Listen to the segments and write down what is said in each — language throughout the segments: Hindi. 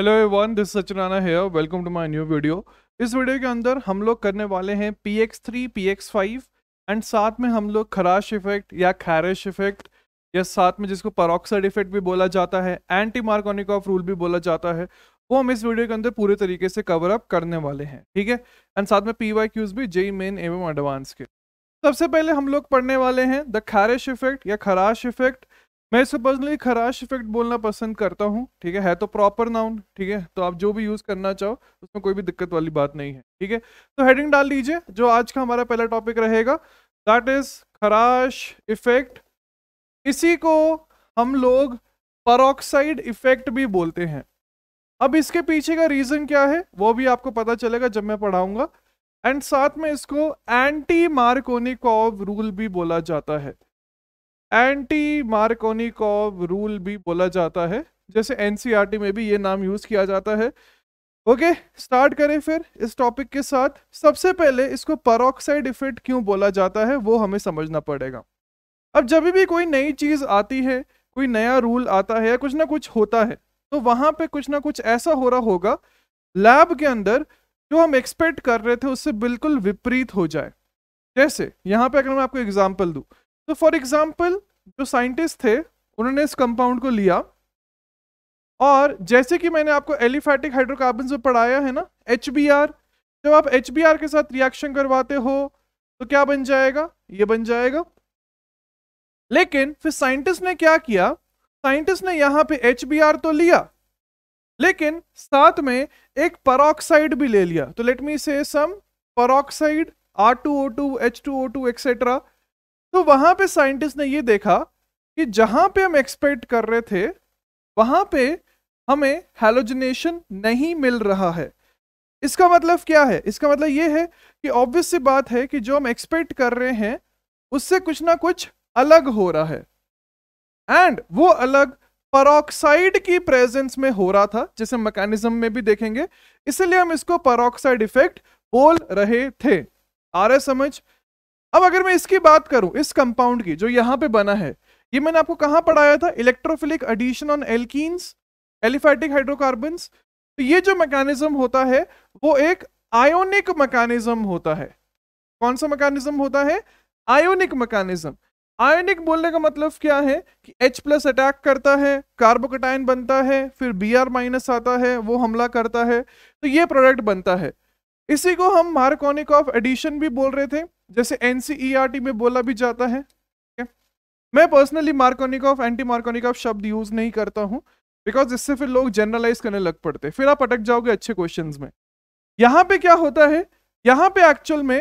हेलो एवरीवन दिस सचराना है welcome to my new video इस वीडियो के अंदर हम लोग करने वाले हैं P X three P X five and साथ में हम लोग खराश इफेक्ट या खैरिश इफेक्ट या साथ में जिसको परोक्साइड इफेक्ट भी बोला जाता है एंटी मार्कोनिक ऑफ रूल भी बोला जाता है वो हम इस वीडियो के अंदर पूरे तरीके से कवर अप करने वाले हैं ठीक है एंड साथ में पी वाई क्यूज भी जेई मेन एवं एडवांस के सबसे पहले हम लोग पढ़ने वाले हैं द खैरिश इफेक्ट या खराश इफेक्ट मैं इसको पर्सनली खराश इफेक्ट बोलना पसंद करता हूँ ठीक है है तो प्रॉपर नाउन ठीक है तो आप जो भी यूज़ करना चाहो उसमें कोई भी दिक्कत वाली बात नहीं है ठीक है तो हेडिंग डाल लीजिए जो आज का हमारा पहला टॉपिक रहेगा दैट इज खराश इफेक्ट इसी को हम लोग परोक्साइड इफेक्ट भी बोलते हैं अब इसके पीछे का रीज़न क्या है वो भी आपको पता चलेगा जब मैं पढ़ाऊंगा एंड साथ में इसको एंटी मार्कोनिकॉव रूल भी बोला जाता है एंटी मार्कोनी रूल भी बोला जाता है जैसे एनसीईआरटी e में भी ये नाम यूज़ किया जाता है ओके स्टार्ट करें फिर इस टॉपिक के साथ सबसे पहले इसको परोक्साइड इफेक्ट क्यों बोला जाता है वो हमें समझना पड़ेगा अब जब भी कोई नई चीज़ आती है कोई नया रूल आता है या कुछ ना कुछ होता है तो वहां पे कुछ ना कुछ ऐसा हो रहा होगा लैब के अंदर जो हम एक्सपेक्ट कर रहे थे उससे बिल्कुल विपरीत हो जाए जैसे यहाँ पे अगर मैं आपको एग्जाम्पल दू तो फॉर एग्जाम्पल जो साइंटिस्ट थे उन्होंने इस कंपाउंड को लिया और जैसे कि मैंने आपको एलिफैटिक हाइड्रोकार्बन जो पढ़ाया है ना एच जब आप एच के साथ रिएक्शन करवाते हो तो क्या बन जाएगा ये बन जाएगा लेकिन फिर साइंटिस्ट ने क्या किया साइंटिस्ट ने यहाँ पे एच तो लिया लेकिन साथ में एक परऑक्साइड भी ले लिया तो let me say some peroxide R two O two H two O two etcetera तो वहां पे साइंटिस्ट ने ये देखा कि जहां पे हम एक्सपेक्ट कर रहे थे वहां पे हमें हेलोजनेशन नहीं मिल रहा है इसका मतलब क्या है इसका मतलब ये है कि ऑब्वियस सी बात है कि जो हम एक्सपेक्ट कर रहे हैं उससे कुछ ना कुछ अलग हो रहा है एंड वो अलग परोक्साइड की प्रेजेंस में हो रहा था जैसे मैकेनिज्म में भी देखेंगे इसलिए हम इसको परोक्साइड इफेक्ट बोल रहे थे आ रहे समझ अब अगर मैं इसकी बात करूं इस कंपाउंड की जो यहां पे बना है ये मैंने आपको कहां पढ़ाया था electrophilic addition on alkenes aliphatic hydrocarbon तो ये जो मैकेनिज्म होता है वो एक आयोनिक मैकेनिज्म होता है कौन सा मैकेनिज्म होता है आयोनिक मैकेनिज्म आयोनिक बोलने का मतलब क्या है कि H प्लस अटैक करता है कार्बोकटाइन बनता है फिर Br माइनस आता है वो हमला करता है तो ये प्रोडक्ट बनता है इसी को हम मार्कोनिक ऑफ एडिशन भी बोल रहे थे जैसे एनसीईआरटी e में बोला भी जाता है मैं पर्सनली मार्कोनिकॉफ एंटी मार्कोनिकॉफ शब्द यूज नहीं करता हूँ बिकॉज इससे फिर लोग जनरलाइज करने लग पड़ते फिर आप अटक जाओगे अच्छे क्वेश्चन में यहाँ पे क्या होता है यहाँ पे एक्चुअल में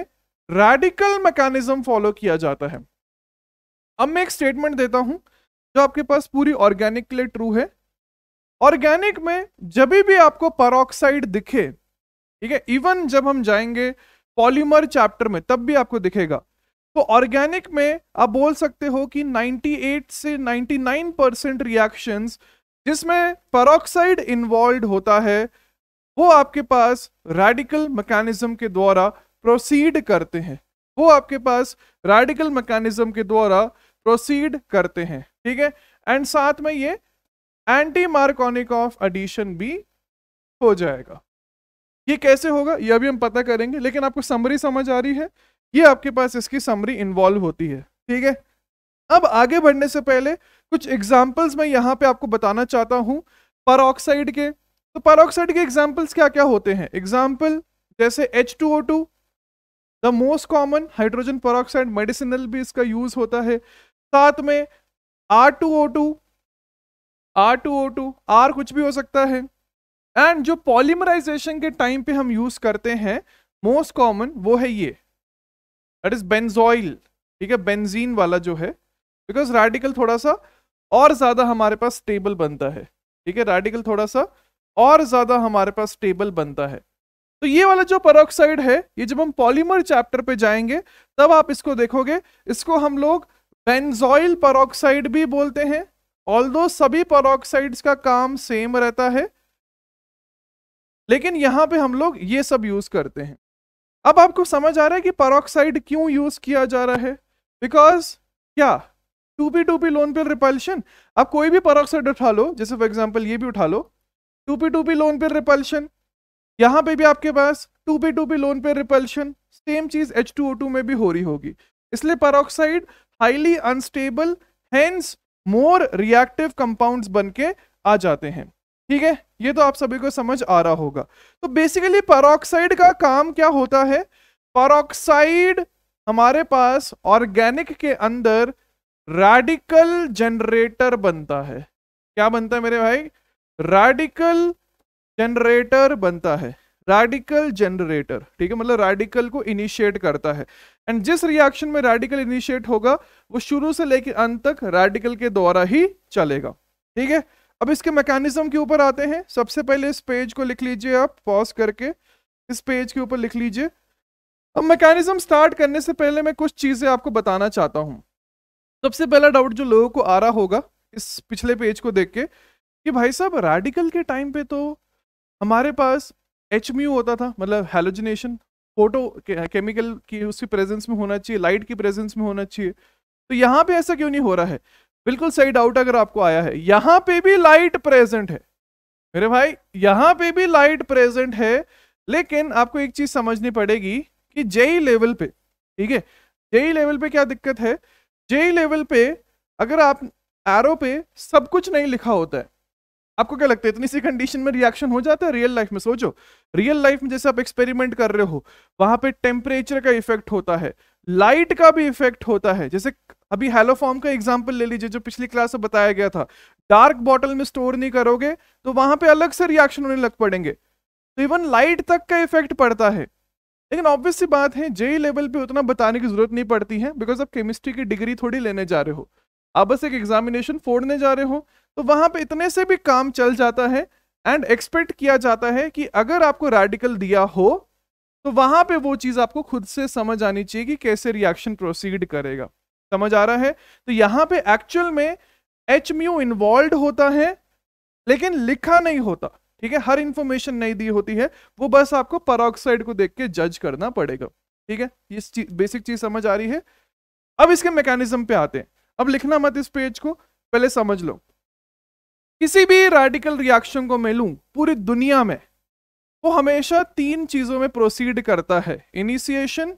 रेडिकल मैकेनिज्म फॉलो किया जाता है अब मैं एक स्टेटमेंट देता हूँ जो आपके पास पूरी ऑर्गेनिक के लिए ट्रू है ऑर्गेनिक में जब भी आपको परऑक्साइड दिखे ठीक है इवन जब हम जाएंगे पॉलीमर चैप्टर में तब भी आपको दिखेगा तो ऑर्गेनिक में आप बोल सकते हो कि 98 से 99 परसेंट रिएक्शंस जिसमें परोक्साइड इन्वॉल्व होता है वो आपके पास रेडिकल मैकेनिज्म के द्वारा प्रोसीड करते हैं वो आपके पास रेडिकल मैकेनिज्म के द्वारा प्रोसीड करते हैं ठीक है एंड साथ में ये एंटी मार्कोनिक ऑफ एडिशन भी हो जाएगा ये कैसे होगा ये अभी हम पता करेंगे लेकिन आपको समरी समझ आ रही है ये आपके पास इसकी समरी इन्वॉल्व होती है ठीक है अब आगे बढ़ने से पहले कुछ एग्जाम्पल्स मैं यहाँ पे आपको बताना चाहता हूँ परऑक्साइड के तो परऑक्साइड के एग्जाम्पल्स क्या क्या होते हैं एग्जाम्पल जैसे H two O two the most common hydrogen peroxide medicinal भी इसका यूज होता है साथ में R two O two R two O two R कुछ भी हो सकता है एंड जो पॉलीमराइजेशन के टाइम पे हम यूज करते हैं मोस्ट कॉमन वो है ये दट इज बेंजॉइल ठीक है बेंजीन वाला जो है बिकॉज रेडिकल थोड़ा सा और ज़्यादा हमारे पास स्टेबल बनता है ठीक है रेडिकल थोड़ा सा और ज़्यादा हमारे पास स्टेबल बनता है तो ये वाला जो परोक्साइड है ये जब हम पॉलीमर चैप्टर पे जाएंगे तब आप इसको देखोगे इसको हम लोग बेंजॉइल परोक्साइड भी बोलते हैं ऑल सभी परोक्साइड्स का काम सेम रहता है लेकिन यहाँ पे हम लोग ये सब यूज करते हैं अब आपको समझ आ रहा है कि परोक्साइड क्यों यूज किया जा रहा है बिकॉज क्या two P two P lone pair repulsion आप कोई भी परोक्साइड उठा लो जैसे फॉर एग्जाम्पल ये भी उठा लो two P two P lone pair repulsion यहाँ पे भी आपके पास two P two P lone pair repulsion same चीज एच टू ओ टू में भी हो रही होगी इसलिए peroxide highly unstable hence more reactive compounds बन के आ जाते हैं ठीक है ये तो आप सभी को समझ आ रहा होगा तो बेसिकली परोक्साइड का काम क्या होता है परोक्साइड हमारे पास ऑर्गेनिक के अंदर रेडिकल जनरेटर बनता है क्या बनता है मेरे भाई रेडिकल जनरेटर बनता है रेडिकल जनरेटर ठीक है मतलब रेडिकल को इनिशिएट करता है एंड जिस रिएक्शन में रेडिकल इनिशिएट होगा वो शुरू से लेकर अंत तक रेडिकल के द्वारा ही चलेगा ठीक है अब इसके मैकेनिज्म के ऊपर आते हैं सबसे पहले इस पेज को लिख लीजिए आप पॉज करके इस पेज के ऊपर लिख लीजिए अब मैकेनिज्म स्टार्ट करने से पहले मैं कुछ चीज़ें आपको बताना चाहता हूँ सबसे पहला डाउट जो लोगों को आ रहा होगा इस पिछले पेज को देख के कि भाई साहब रेडिकल के टाइम पे तो हमारे पास एच होता था मतलब हेलोजिनेशन फोटो केमिकल की उसकी प्रेजेंस में होना चाहिए लाइट की प्रेजेंस में होना चाहिए तो यहाँ पे ऐसा क्यों नहीं हो रहा है बिल्कुल सही डाउट अगर आपको आया है यहां पे भी लाइट प्रेजेंट है मेरे भाई यहां पे भी लाइट प्रेजेंट है लेकिन आपको एक चीज समझनी पड़ेगी कि जेई लेवल पे ठीक है जेई लेवल पे क्या दिक्कत है जेई लेवल पे अगर आप एरो पे सब कुछ नहीं लिखा होता है आपको क्या लगता है इतनी सी कंडीशन में रिएक्शन हो जाता है रियल लाइफ में सोचो रियल लाइफ में जैसे आप एक्सपेरिमेंट कर रहे हो वहां पे टेम्परेचर का इफेक्ट होता है लाइट का भी इफेक्ट होता है जैसे अभी हेलोफॉर्म का एग्जाम्पल ले लीजिए जो पिछली क्लास में बताया गया था डार्क बॉटल में स्टोर नहीं करोगे तो वहां पे अलग से रिएक्शन होने लग पड़ेंगे तो इवन लाइट तक का इफेक्ट पड़ता है लेकिन ऑब्वियस सी बात है जेई लेवल पे उतना बताने की जरूरत नहीं पड़ती है बिकॉज आप केमिस्ट्री की डिग्री थोड़ी लेने जा रहे हो आप बस एक एग्जामिनेशन फोड़ने जा रहे हो तो वहां पे इतने से भी काम चल जाता है एंड एक्सपेक्ट किया जाता है कि अगर आपको रेडिकल दिया हो तो वहां पे वो चीज आपको खुद से समझ आनी चाहिए कि कैसे रिएक्शन प्रोसीड करेगा समझ आ रहा है तो यहाँ पे एक्चुअल में एच म्यू इन्वॉल्व होता है लेकिन लिखा नहीं होता ठीक है हर इंफॉर्मेशन नहीं दी होती है वो बस आपको परोक्साइड को देख के जज करना पड़ेगा ठीक है ये बेसिक चीज समझ आ रही है अब इसके मैकेनिज्म पे आते हैं अब लिखना मत इस पेज को पहले समझ लो किसी भी रेडिकल रिएक्शन को मैं लूं पूरी दुनिया में वो हमेशा तीन चीजों में प्रोसीड करता है इनिशिएशन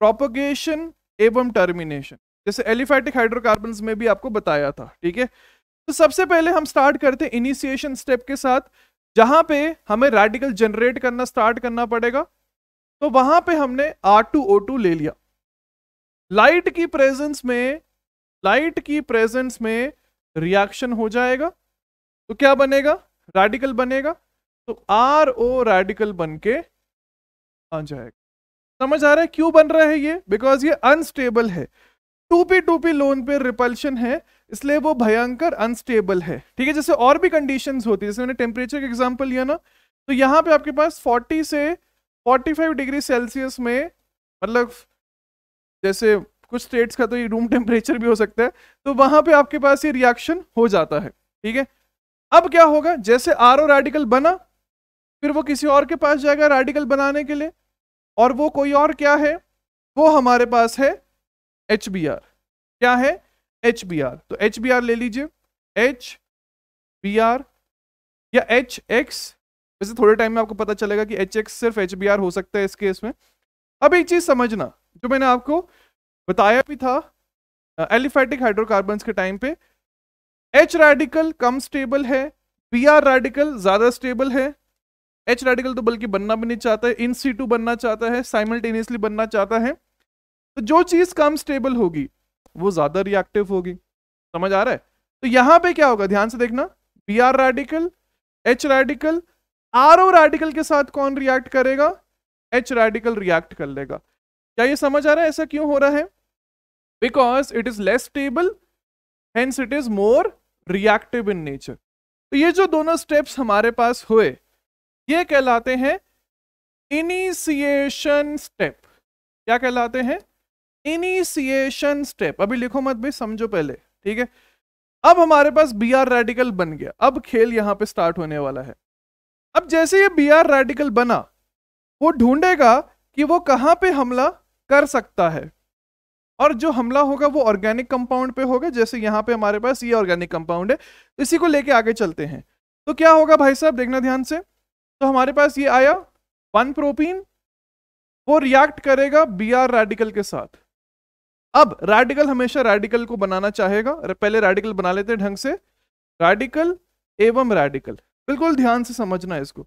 प्रोपोगेशन एवं टर्मिनेशन जैसे एलिफैटिक हाइड्रोकार्बन में भी आपको बताया था ठीक है तो सबसे पहले हम स्टार्ट करते हैं इनिशिएशन स्टेप के साथ जहां पे हमें रेडिकल जनरेट करना स्टार्ट करना पड़ेगा तो वहां पे हमने R2O2 ले लिया लाइट की प्रेजेंस में लाइट की प्रेजेंस में रिएक्शन हो जाएगा तो क्या बनेगा रेडिकल बनेगा तो आर ओ रेडिकल बन के आ जाएगा समझ आ रहा है क्यों बन रहा है ये बिकॉज ये अनस्टेबल है टूपी टूपी लोन पे रिपल्शन है इसलिए वो भयंकर अनस्टेबल है ठीक है जैसे और भी कंडीशंस होती है जैसे मैंने टेम्परेचर का एग्जांपल लिया ना तो यहाँ पे आपके पास 40 से 45 डिग्री सेल्सियस में मतलब जैसे कुछ स्टेट्स का तो ये रूम टेम्परेचर भी हो सकता है तो वहां पे आपके पास ये रिएक्शन हो जाता है ठीक है अब क्या होगा जैसे आर रेडिकल बना फिर वो किसी और के पास जाएगा रेडिकल बनाने के लिए और वो कोई और क्या है वो हमारे पास है एच क्या है एच तो एच ले लीजिए एच या एच एक्स वैसे थोड़े टाइम में आपको पता चलेगा कि एच एक्स सिर्फ एच हो सकता है इस केस में अब एक चीज़ समझना जो मैंने आपको बताया भी था एलिफेटिक हाइड्रोकार्बन के टाइम पे एच रेडिकल कम स्टेबल है बी आर रेडिकल ज़्यादा स्टेबल है एच रेडिकल तो बल्कि बनना भी नहीं चाहता है इन सी टू बनना चाहता है साइमल्टेनियसली बनना चाहता है तो जो चीज कम स्टेबल होगी वो ज्यादा रिएक्टिव होगी समझ आ रहा है तो यहां पे क्या होगा ध्यान से देखना B R radical H radical R O radical के साथ कौन रिएक्ट करेगा एच रेडिकल रिएक्ट कर लेगा क्या ये समझ आ रहा है ऐसा क्यों हो रहा है because it is less stable hence it is more reactive in nature तो ये जो दोनों स्टेप्स हमारे पास हुए ये कहलाते हैं इनिशिएशन स्टेप क्या कहलाते हैं इनिशिएशन स्टेप अभी लिखो मत भाई समझो पहले ठीक है अब हमारे पास बी आर रेडिकल बन गया अब खेल यहां पे स्टार्ट होने वाला है अब जैसे ये बी आर रेडिकल बना वो ढूंढेगा कि वो कहां पे हमला कर सकता है और जो हमला होगा वो ऑर्गेनिक कंपाउंड पे होगा जैसे यहां पे हमारे पास ये ऑर्गेनिक कंपाउंड है इसी को लेके आगे चलते हैं तो क्या होगा भाई साहब देखना ध्यान से तो हमारे पास ये आया वन प्रोपीन वो रिएक्ट करेगा बी आर रेडिकल के साथ अब रेडिकल हमेशा रेडिकल को बनाना चाहेगा पहले रेडिकल बना लेते हैं ढंग से रेडिकल एवं रेडिकल बिल्कुल ध्यान से समझना इसको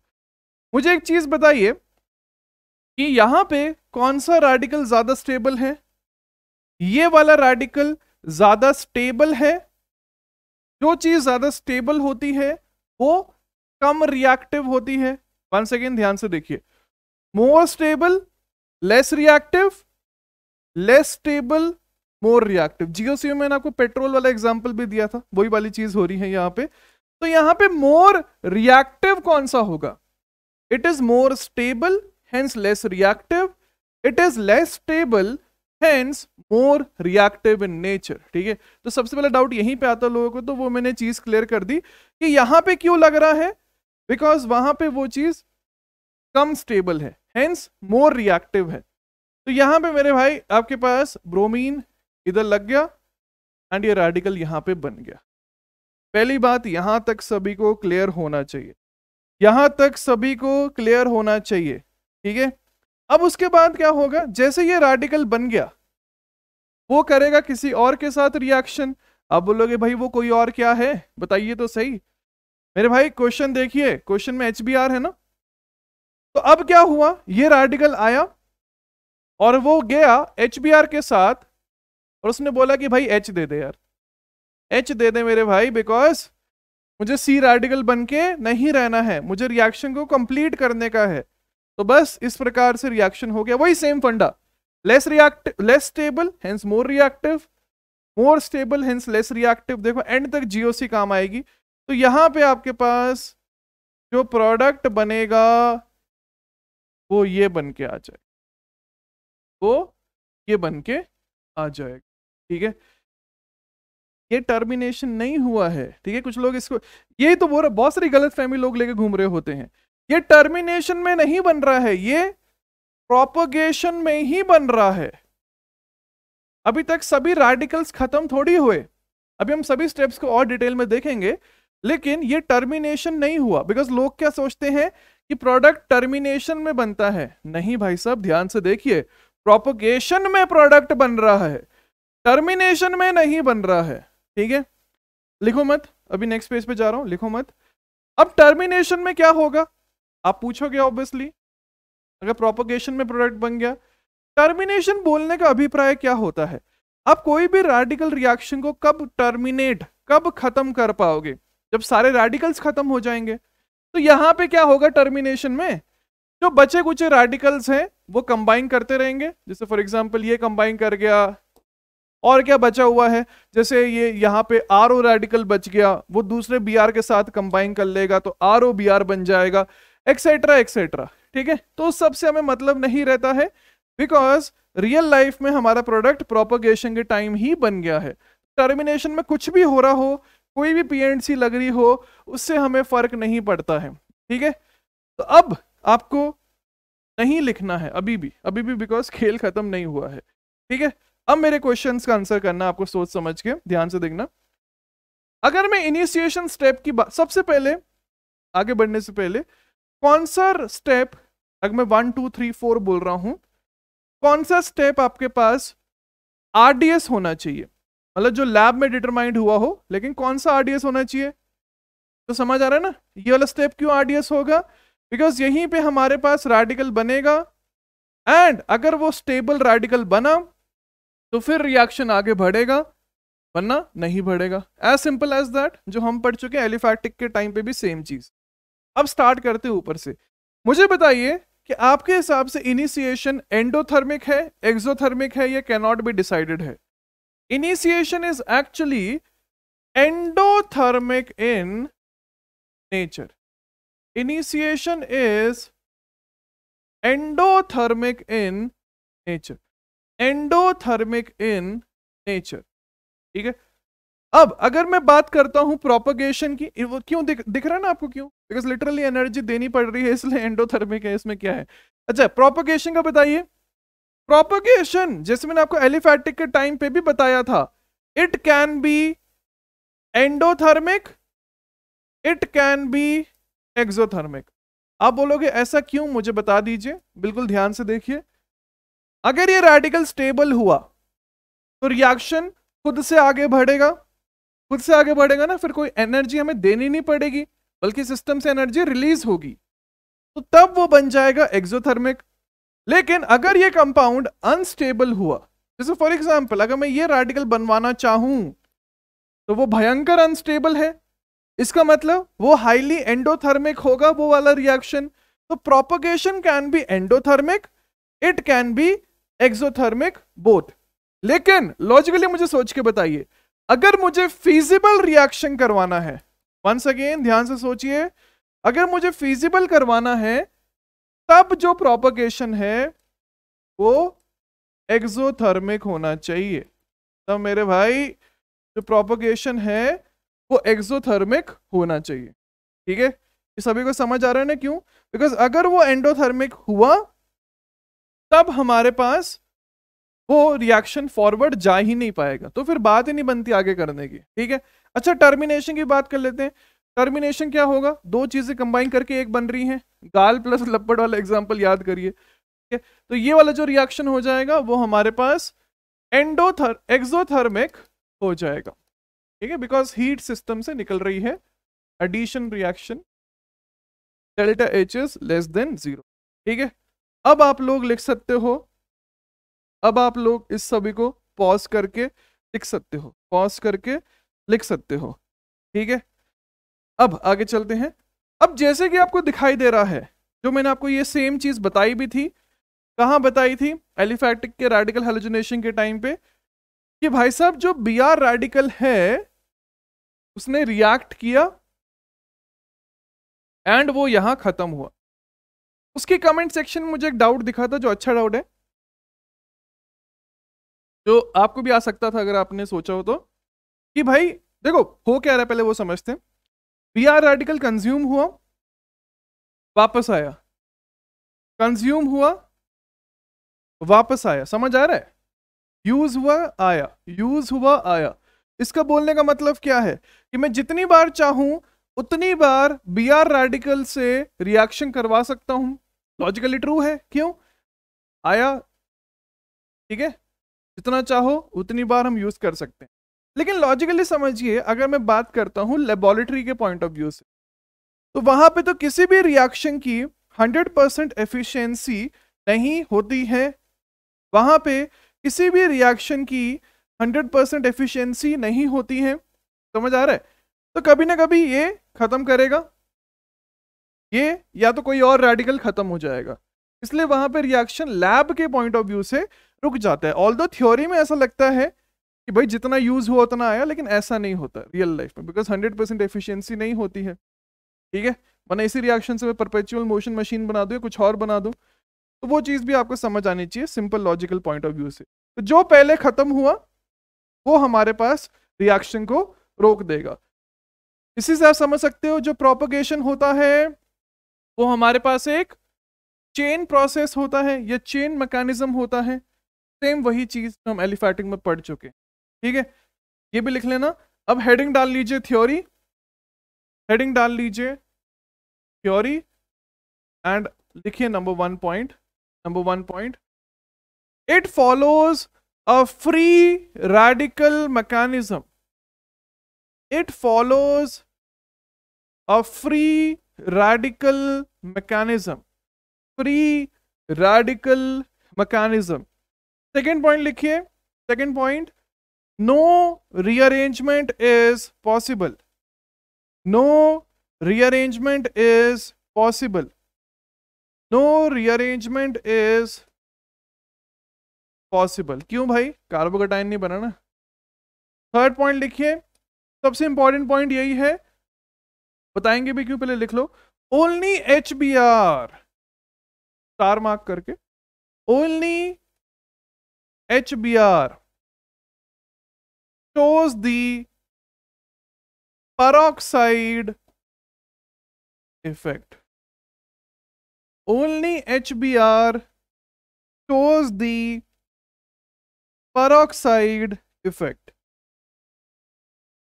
मुझे एक चीज बताइए कि यहां पे कौन सा रेडिकल ज्यादा स्टेबल है ये वाला रेडिकल ज्यादा स्टेबल है जो चीज ज्यादा स्टेबल होती है वो कम रिएक्टिव होती है वन सेकेंड ध्यान से देखिए more stable less reactive less stable more reactive GOC मैंने आपको पेट्रोल वाला एग्जाम्पल भी दिया था वही वाली चीज हो रही है यहाँ पे तो यहाँ पे मोर रिएक्टिव कौन सा होगा it is more stable hence less reactive it is less stable hence more reactive in nature ठीक है तो सबसे पहला डाउट यहीं पे आता लोगों को तो वो मैंने चीज क्लियर कर दी कि यहां पे क्यों लग रहा है बिकॉज वहां पे वो चीज कम स्टेबल है हेंस मोर रिएक्टिव है तो यहाँ पे मेरे भाई आपके पास ब्रोमीन इधर लग गया एंड ये रेडिकल यहाँ पे बन गया पहली बात यहां तक सभी को क्लियर होना चाहिए यहाँ तक सभी को क्लियर होना चाहिए ठीक है अब उसके बाद क्या होगा जैसे ये रेडिकल बन गया वो करेगा किसी और के साथ रिएक्शन अब बोलोगे भाई वो कोई और क्या है बताइए तो सही मेरे भाई क्वेश्चन देखिए क्वेश्चन में एच है ना तो अब क्या हुआ ये रार्टिकल आया और वो गया एच के साथ और उसने बोला कि भाई एच दे दे यार एच दे दे मेरे भाई बिकॉज मुझे सी रेडिकल बन के नहीं रहना है मुझे रिएक्शन को कंप्लीट करने का है तो बस इस प्रकार से रिएक्शन हो गया वही सेम फंडा less react less stable hence more reactive more stable hence less reactive देखो एंड तक जीओसी काम आएगी तो यहां पे आपके पास जो प्रोडक्ट बनेगा वो ये बन के आ जाएगा वो ये बन के आ जाएगा ठीक है ये टर्मिनेशन नहीं हुआ है ठीक है कुछ लोग इसको ये तो बोल रहे बहुत सारी गलत फहमी लोग लेके घूम रहे होते हैं ये टर्मिनेशन में नहीं बन रहा है ये प्रोपोगेशन में ही बन रहा है अभी तक सभी रेडिकल्स खत्म थोड़ी हुए अभी हम सभी स्टेप्स को और डिटेल में देखेंगे लेकिन ये टर्मिनेशन नहीं हुआ बिकॉज लोग क्या सोचते हैं कि प्रोडक्ट टर्मिनेशन में बनता है नहीं भाई साहब ध्यान से देखिए प्रोपोगेशन में प्रोडक्ट बन रहा है टर्मिनेशन में नहीं बन रहा है ठीक है लिखो मत अभी नेक्स्ट पेज पे जा रहा हूं लिखो मत अब टर्मिनेशन में क्या होगा आप पूछोगे ऑब्वियसली अगर प्रोपोगेशन में प्रोडक्ट बन गया टर्मिनेशन बोलने का अभिप्राय क्या होता है आप कोई भी रेडिकल रिएक्शन को कब टर्मिनेट कब खत्म कर पाओगे जब सारे रेडिकल्स खत्म हो जाएंगे तो यहाँ पे क्या होगा टर्मिनेशन में जो बचे कुछ रेडिकल्स हैं वो कंबाइन करते रहेंगे जैसे फॉर एग्जाम्पल ये कंबाइन कर गया और क्या बचा हुआ है जैसे ये यहाँ पे आर ओ रेडिकल बच गया वो दूसरे बी आर के साथ कंबाइन कर लेगा तो आर ओ बी आर बन जाएगा एक्सेट्रा एक्सेट्रा ठीक है तो उस सबसे हमें मतलब नहीं रहता है बिकॉज रियल लाइफ में हमारा प्रोडक्ट प्रोपोगेशन के टाइम ही बन गया है टर्मिनेशन में कुछ भी हो रहा हो कोई भी पीएनसी लग रही हो उससे हमें फर्क नहीं पड़ता है ठीक है तो अब आपको नहीं लिखना है अभी भी अभी भी बिकॉज खेल खत्म नहीं हुआ है ठीक है अब मेरे क्वेश्चन का आंसर करना आपको सोच समझ के ध्यान से देखना अगर मैं इनिशिएशन स्टेप की बात सबसे पहले आगे बढ़ने से पहले कौन सा स्टेप अगर मैं वन टू थ्री फोर बोल रहा हूं कौन सा स्टेप आपके पास आरडीएस होना चाहिए मतलब जो लैब में डिटरमाइंड हुआ हो लेकिन कौन सा आरडीएस होना चाहिए तो समझ आ रहा है ना ये वाला स्टेप क्यों आरडीएस होगा बिकॉज यहीं पे हमारे पास रेडिकल बनेगा एंड अगर वो स्टेबल रेडिकल बना तो फिर रिएक्शन आगे बढ़ेगा वरना नहीं बढ़ेगा एज सिंपल एज दैट जो हम पढ़ चुके हैं एलिफैटिक के टाइम पे भी सेम चीज़ अब स्टार्ट करते ऊपर से मुझे बताइए कि आपके हिसाब से इनिशिएशन एंडोथर्मिक है एक्सोथर्मिक है या कैनॉट बी डिसाइडेड है initiation is actually endothermic in nature. Initiation is endothermic in nature. Endothermic in nature ठीक है अब अगर मैं बात करता हूं प्रोपोगेशन की वो क्यों दिख, दिख रहा है ना आपको क्यों बिकॉज लिटरली एनर्जी देनी पड़ रही है इसलिए एंडोथर्मिक है इसमें क्या है अच्छा प्रोपोगेशन का बताइए प्रोपोगेशन जैसे मैंने आपको एलिफैटिक के टाइम पे भी बताया था it can be endothermic it can be exothermic आप बोलोगे ऐसा क्यों मुझे बता दीजिए बिल्कुल ध्यान से देखिए अगर ये रेडिकल स्टेबल हुआ तो रिएक्शन खुद से आगे बढ़ेगा खुद से आगे बढ़ेगा ना फिर कोई एनर्जी हमें देनी नहीं पड़ेगी बल्कि सिस्टम से एनर्जी रिलीज होगी तो तब वो बन जाएगा एक्सोथर्मिक लेकिन अगर ये कंपाउंड अनस्टेबल हुआ जैसे फॉर एग्जाम्पल अगर मैं ये रेडिकल बनवाना चाहूं तो वो भयंकर अनस्टेबल है इसका मतलब वो हाईली एंडोथर्मिक होगा वो वाला रिएक्शन तो propagation can be endothermic it can be exothermic both लेकिन लॉजिकली मुझे सोच के बताइए अगर मुझे फिजिबल रिएक्शन करवाना है वंस अगेन ध्यान से सोचिए अगर मुझे फिजिबल करवाना है तब जो प्रोपगेशन है वो एक्सोथर्मिक होना चाहिए तब मेरे भाई जो प्रोपगेशन है वो एक्सोथर्मिक होना चाहिए ठीक है ये सभी को समझ आ रहा है ना क्यों बिकॉज अगर वो एंडोथर्मिक हुआ तब हमारे पास वो रिएक्शन फॉरवर्ड जा ही नहीं पाएगा तो फिर बात ही नहीं बनती आगे करने की ठीक है अच्छा टर्मिनेशन की बात कर लेते हैं टर्मिनेशन क्या होगा दो चीजें कंबाइन करके एक बन रही हैं गाल प्लस लपड़ वाला एग्जाम्पल याद करिए ठीक है तो ये वाला जो रिएक्शन हो जाएगा वो हमारे पास एंडोथर एक्सोथर्मिक हो जाएगा ठीक है बिकॉज हीट सिस्टम से निकल रही है addition reaction delta H is less than zero ठीक है अब आप लोग लिख सकते हो अब आप लोग इस सभी को पॉज करके लिख सकते हो पॉज करके लिख सकते हो ठीक है अब आगे चलते हैं अब जैसे कि आपको दिखाई दे रहा है जो मैंने आपको ये सेम चीज़ बताई भी थी कहाँ बताई थी एलिफैटिक के रेडिकल हेलोजनेशन के टाइम पे कि भाई साहब जो बी आर रेडिकल है उसने रिएक्ट किया एंड वो यहां ख़त्म हुआ उसके कमेंट सेक्शन में मुझे एक डाउट दिखा था जो अच्छा डाउट है जो आपको भी आ सकता था अगर आपने सोचा हो तो कि भाई देखो हो क्या रहा है पहले वो समझते हैं बी आर आर्टिकल कंज्यूम हुआ वापस आया कंज्यूम हुआ वापस आया समझ आ रहा है यूज हुआ आया यूज हुआ आया इसका बोलने का मतलब क्या है कि मैं जितनी बार चाहूं उतनी बार बी आर रेडिकल से रिएक्शन करवा सकता हूं लॉजिकली ट्रू है क्यों आया ठीक है जितना चाहो उतनी बार हम यूज कर सकते हैं लेकिन लॉजिकली समझिए अगर मैं बात करता हूँ लेबोरेटरी के पॉइंट ऑफ व्यू से तो वहां पे तो किसी भी रिएक्शन की 100 परसेंट एफिशियंसी नहीं होती है वहां पे किसी भी रिएक्शन की 100 परसेंट एफिशियंसी नहीं होती है समझ आ रहा है तो कभी ना कभी ये ख़त्म करेगा ये या तो कोई और रेडिकल ख़त्म हो जाएगा इसलिए वहां पे रिएक्शन लैब के पॉइंट ऑफ व्यू से रुक जाता है ऑल थ्योरी में ऐसा लगता है कि भाई जितना यूज हुआ उतना आया लेकिन ऐसा नहीं होता रियल लाइफ में बिकॉज हंड्रेड परसेंट एफिशियंसी नहीं होती है ठीक है मैंने इसी रिएक्शन से मैं परपेचुअल मोशन मशीन बना दूँ या कुछ और बना दूँ तो वो चीज़ भी आपको समझ आनी चाहिए simple logical point of view से तो जो पहले ख़त्म हुआ वो हमारे पास रिएक्शन को रोक देगा इसी से आप समझ सकते हो जो प्रोपोगेशन होता है वो हमारे पास एक चेन प्रोसेस होता है या चेन मैकेनिज्म होता है सेम वही चीज़ हम एलिफैटिक में पढ़ चुके हैं ठीक है ये भी लिख लेना अब हेडिंग डाल लीजिए थ्योरी हेडिंग डाल लीजिए थ्योरी एंड लिखिए number one point number one point it follows a free radical mechanism it follows a free radical mechanism free radical mechanism second point लिखिए second point no rearrangement is possible no rearrangement is possible no rearrangement is possible क्यों भाई कार्बोकटाइन नहीं बना ना थर्ड पॉइंट लिखिए सबसे इंपॉर्टेंट पॉइंट यही है बताएंगे भी क्यों पहले लिख लो only H B R star mark करके only H B R shows the peroxide effect. Only HBr shows the peroxide effect.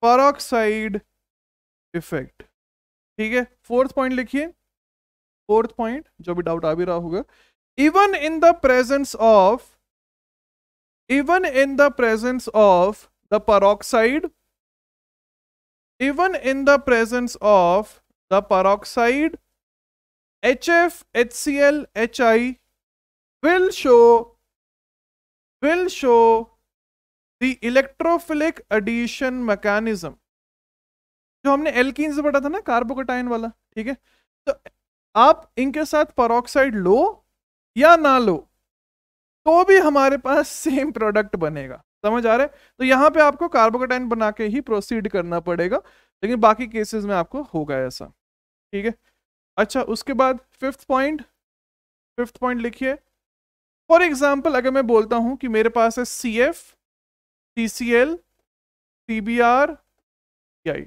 Peroxide effect. ठीक है फोर्थ पॉइंट लिखिए फोर्थ पॉइंट जो भी डाउट आ भी रहा होगा even in the presence of even in the presence of the peroxide even in the presence of the peroxide HF, HCl, HI will show will show the electrophilic addition mechanism जो हमने एल्किन से पढ़ा था ना कार्बोकटाइन वाला ठीक है तो आप इनके साथ परोक्साइड लो या ना लो तो भी हमारे पास सेम प्रोडक्ट बनेगा समझ आ रहा है तो यहाँ पे आपको कार्बोकोटाइन बना के ही प्रोसीड करना पड़ेगा लेकिन बाकी केसेस में आपको होगा ऐसा ठीक है अच्छा उसके बाद फिफ्थ पॉइंट फिफ्थ पॉइंट लिखिए फॉर एग्जाम्पल अगर मैं बोलता हूँ कि मेरे पास है C F T C L T B R I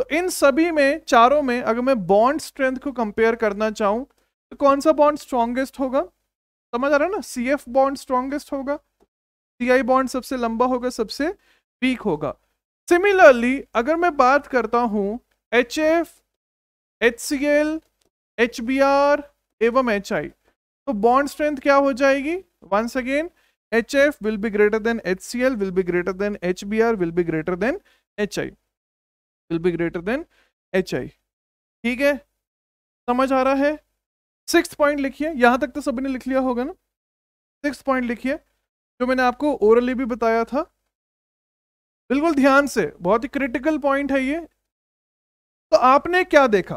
तो इन सभी में चारों में अगर मैं बॉन्ड स्ट्रेंथ को कंपेयर करना चाहूँ तो कौन सा बॉन्ड स्ट्रॉन्गेस्ट होगा समझ आ रहा है ना सी एफ बॉन्ड स्ट्रॉन्गेस्ट होगा टीआई बॉन्ड सबसे लंबा होगा सबसे वीक होगा सिमिलरली अगर मैं बात करता हूं H F H C L H B R एवं एच आई तो बॉन्ड स्ट्रेंथ क्या हो जाएगी once again H F will be greater than H C L will be greater than H B R will be greater than H I will be greater than H I ठीक है समझ आ रहा है सिक्स पॉइंट लिखिए यहां तक तो सभी ने लिख लिया होगा ना सिक्स पॉइंट लिखिए जो मैंने आपको ओरली भी बताया था बिल्कुल ध्यान से बहुत ही क्रिटिकल पॉइंट है ये तो आपने क्या देखा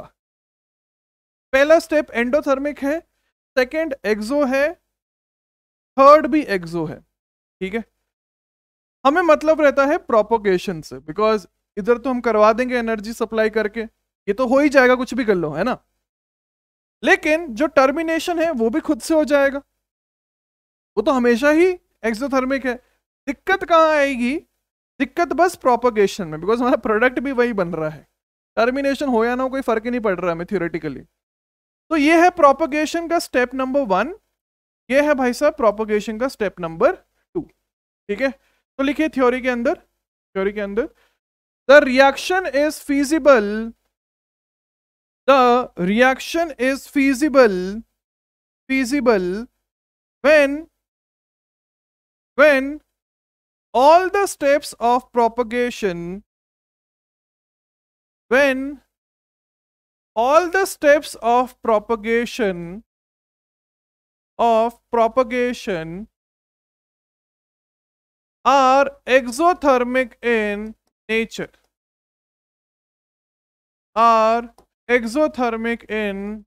पहला स्टेप एंडोथर्मिक है सेकंड एक्सो है थर्ड भी एक्सो है ठीक है हमें मतलब रहता है प्रोपोगेशन से बिकॉज इधर तो हम करवा देंगे एनर्जी सप्लाई करके ये तो हो ही जाएगा कुछ भी कर लो है ना लेकिन जो टर्मिनेशन है वो भी खुद से हो जाएगा वो तो हमेशा ही एक्सोथर्मिक है दिक्कत कहाँ आएगी दिक्कत बस प्रोपोगेशन में बिकॉज हमारा प्रोडक्ट भी वही बन रहा है टर्मिनेशन हो या ना हो कोई फर्क ही नहीं पड़ रहा हमें थियोरेटिकली तो ये है प्रोपोगेशन का स्टेप नंबर वन ये है भाई साहब प्रोपोगेशन का स्टेप नंबर टू ठीक है तो लिखिए थ्योरी के अंदर थ्योरी के अंदर the reaction is feasible the reaction is feasible feasible when when all the steps of propagation when all the steps of propagation of propagation are exothermic in nature are exothermic in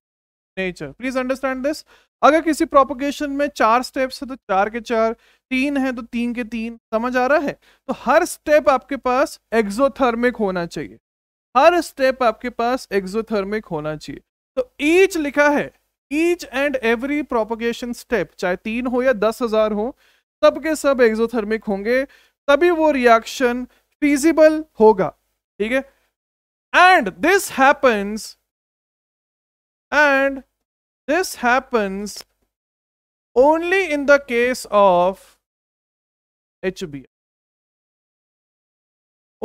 nature please understand this अगर किसी प्रोपोगेशन में चार स्टेप्स है तो चार के चार तीन है तो तीन के तीन समझ आ रहा है तो हर स्टेप आपके पास एक्सोथर्मिक होना चाहिए हर स्टेप आपके पास एक्सोथर्मिक होना चाहिए तो ईच लिखा है each and every propagation step चाहे तीन हो या दस हजार हो सब के सब एक्सोथर्मिक होंगे तभी वो रिएक्शन फीजिबल होगा ठीक है and this happens and This happens only in the case of HBR.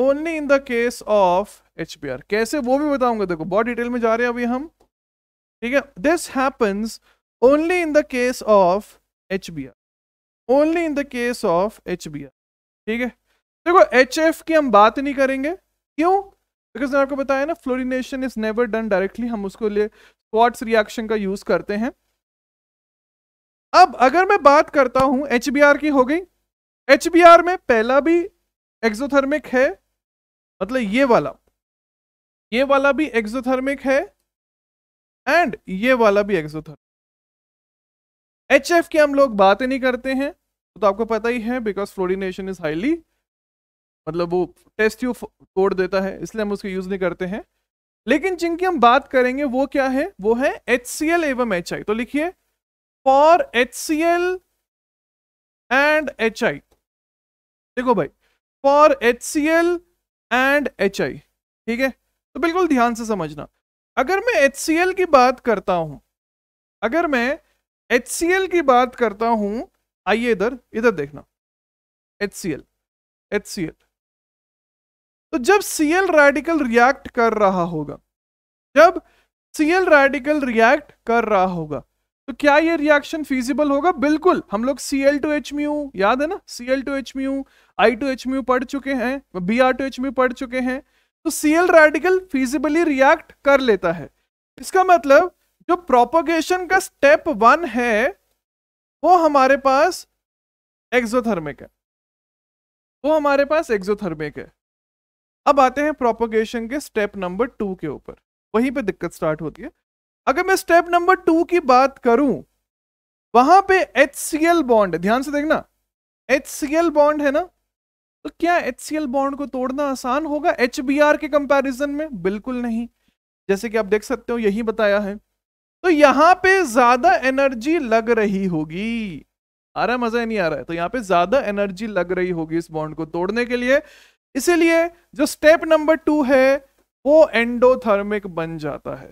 Only in the case of H B R कैसे वो भी बताऊंगा देखो बहुत डिटेल में जा रहे हैं अभी हम ठीक है this happens only in the case of H B R only in the case of H B R ठीक है देखो एच एफ की हम बात नहीं करेंगे क्यों बिकॉज मैंने आपको बताया ना fluorination is never done directly हम उसको लिए क्वार्ट्स रिएक्शन का यूज करते हैं अब अगर मैं बात करता हूं एच की हो गई एच में पहला भी एक्सोथर्मिक है मतलब ये वाला ये वाला भी एक्सोथर्मिक है एंड ये वाला भी एक्सोथर्मिक एच की हम लोग बात ही नहीं करते हैं तो आपको पता ही है बिकॉज फ्लोरिनेशन इज हाईली मतलब वो टेस्ट यू तोड़ देता है इसलिए हम उसके यूज नहीं करते हैं लेकिन जिनकी हम बात करेंगे वो क्या है वो है एच सी एल एवं एच आई तो लिखिए for H C L and H I देखो भाई for H C L and H I ठीक है तो बिल्कुल ध्यान से समझना अगर मैं एच सी एल की बात करता हूं अगर मैं एच सी एल की बात करता हूं आइए इधर इधर देखना H C L H C L तो जब सीएल रेडिकल रिएक्ट कर रहा होगा जब सीएल रेडिकल रिएक्ट कर रहा होगा तो क्या ये रिएक्शन फीजिबल होगा बिल्कुल हम लोग C L two H mu याद है ना C L two H mu I two H mu पढ़ चुके हैं B R two H mu पढ़ चुके हैं तो C L radical feasibly react कर लेता है इसका मतलब जो प्रोपोगेशन का स्टेप वन है वो हमारे पास एक्सोथर्मिक है वो हमारे पास एक्सोथर्मिक है अब आते हैं प्रोपोगेशन के स्टेप नंबर टू के ऊपर वहीं पे दिक्कत स्टार्ट होती है अगर मैं स्टेप नंबर टू की बात करूं वहां पे एच सी एल बॉन्ड ध्यान से देखना एच सी एल बॉन्ड है ना तो क्या एच सी एल बॉन्ड को तोड़ना आसान होगा एच बी आर के कंपेरिजन में बिल्कुल नहीं जैसे कि आप देख सकते हो यही बताया है तो यहां पे ज्यादा एनर्जी लग रही होगी आ रहा मजा नहीं आ रहा है तो यहां पे ज्यादा एनर्जी लग रही होगी इस बॉन्ड को तोड़ने के लिए इसीलिए जो स्टेप नंबर टू है वो एंडोथर्मिक बन जाता है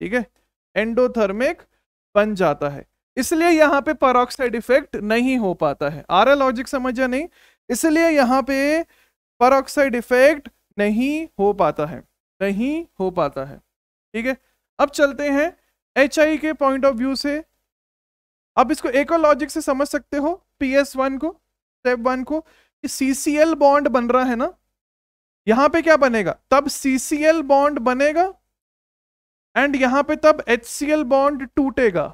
ठीक है एंडोथर्मिक बन जाता है इसलिए यहाँ पे परोक्साइड इफेक्ट नहीं हो पाता है आर लॉजिक समझा नहीं इसलिए यहाँ पे परोक्साइड इफेक्ट नहीं हो पाता है नहीं हो पाता है ठीक है अब चलते हैं एच के पॉइंट ऑफ व्यू से अब इसको एकोलॉजिक लॉजिक से समझ सकते हो पी एस वन को स्टेप वन को सीसीएल बॉन्ड बन रहा है ना यहां पे क्या बनेगा तब सीसीएल बॉन्ड बनेगा एंड यहां पे तब एच बॉन्ड टूटेगा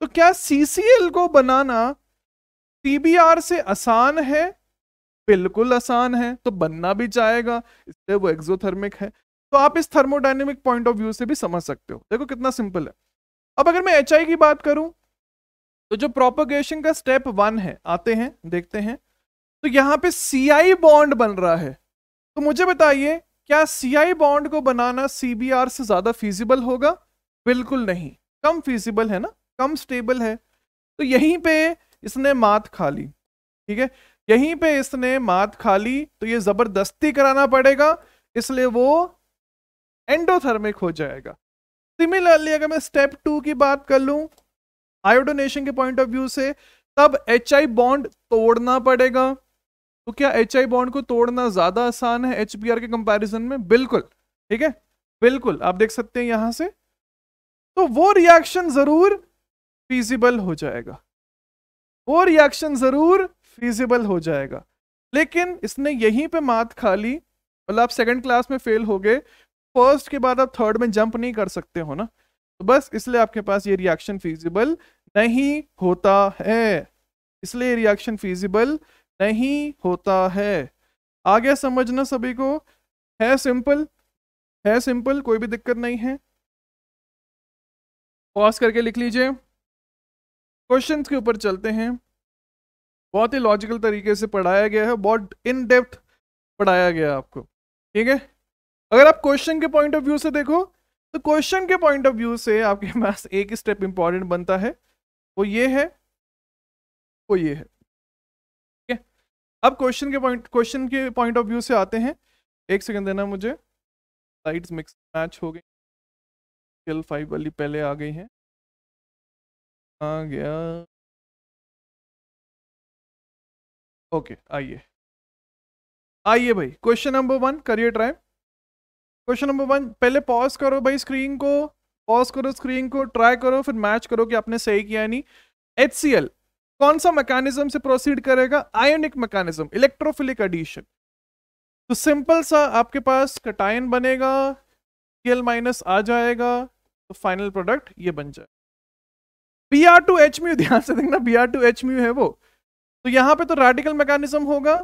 तो क्या सीसीएल को बनाना टीबीआर से आसान है बिल्कुल आसान है तो बनना भी चाहेगा इसलिए वो एक्सोथर्मिक है तो आप इस थर्मोडाइनेमिक पॉइंट ऑफ व्यू से भी समझ सकते हो देखो कितना सिंपल है अब अगर मैं एच की बात करूं तो जो प्रोपोगेशन का स्टेप वन है आते हैं देखते हैं तो यहाँ पे सीआई बॉन्ड बन रहा है तो मुझे बताइए क्या सीआई बॉन्ड को बनाना सीबीआर से ज्यादा फीजिबल होगा बिल्कुल नहीं कम फीजिबल है ना कम स्टेबल है तो यहीं पे इसने मात खा ली ठीक है यहीं पे इसने मात खा ली तो ये जबरदस्ती कराना पड़ेगा इसलिए वो एंडोथर्मिक हो जाएगा सिमिलरली अगर मैं स्टेप टू की बात कर लूं आयोडोनेशन के पॉइंट ऑफ व्यू से तब एच आई बॉन्ड तोड़ना पड़ेगा तो क्या एच आई बॉन्ड को तोड़ना ज्यादा आसान है एच के कंपेरिजन में बिल्कुल ठीक है बिल्कुल आप देख सकते हैं यहां से तो वो रिएक्शन जरूर फीजिबल हो जाएगा वो रिएक्शन जरूर फीजिबल हो जाएगा लेकिन इसने यहीं पे मात खा ली मतलब आप सेकंड क्लास में फेल हो गए फर्स्ट के बाद आप थर्ड में जंप नहीं कर सकते हो ना तो बस इसलिए आपके पास ये रिएक्शन फीजिबल नहीं होता है इसलिए रिएक्शन फीजिबल नहीं होता है आगे समझना सभी को है सिंपल है सिंपल कोई भी दिक्कत नहीं है पॉज करके लिख लीजिए क्वेश्चंस के ऊपर चलते हैं बहुत ही लॉजिकल तरीके से पढ़ाया गया है बहुत इन डेप्थ पढ़ाया गया आपको ठीक है अगर आप क्वेश्चन के पॉइंट ऑफ व्यू से देखो तो क्वेश्चन के पॉइंट ऑफ व्यू से आपके पास एक स्टेप इंपॉर्टेंट बनता है वो ये है वो ये है अब क्वेश्चन के पॉइंट क्वेश्चन के पॉइंट ऑफ व्यू से आते हैं एक सेकंड देना मुझे साइड्स मिक्स मैच हो गई एल फाइव वाली पहले आ गई है आ गया ओके आइए आइए भाई क्वेश्चन नंबर वन करिए ट्राई क्वेश्चन नंबर वन पहले पॉज करो भाई स्क्रीन को पॉज करो स्क्रीन को ट्राई करो फिर मैच करो कि आपने सही किया नहीं एच सी एल कौन सा मैकेनिज्म से प्रोसीड करेगा आयोनिक मैकेनिज्म इलेक्ट्रोफिलिक एडिशन तो सिंपल सा आपके पास कटायन बनेगा एल माइनस आ जाएगा तो फाइनल प्रोडक्ट ये बन जाए B R two H mu ध्यान से देखना B R two H mu है वो तो यहां पे तो रेडिकल मैकेनिज्म होगा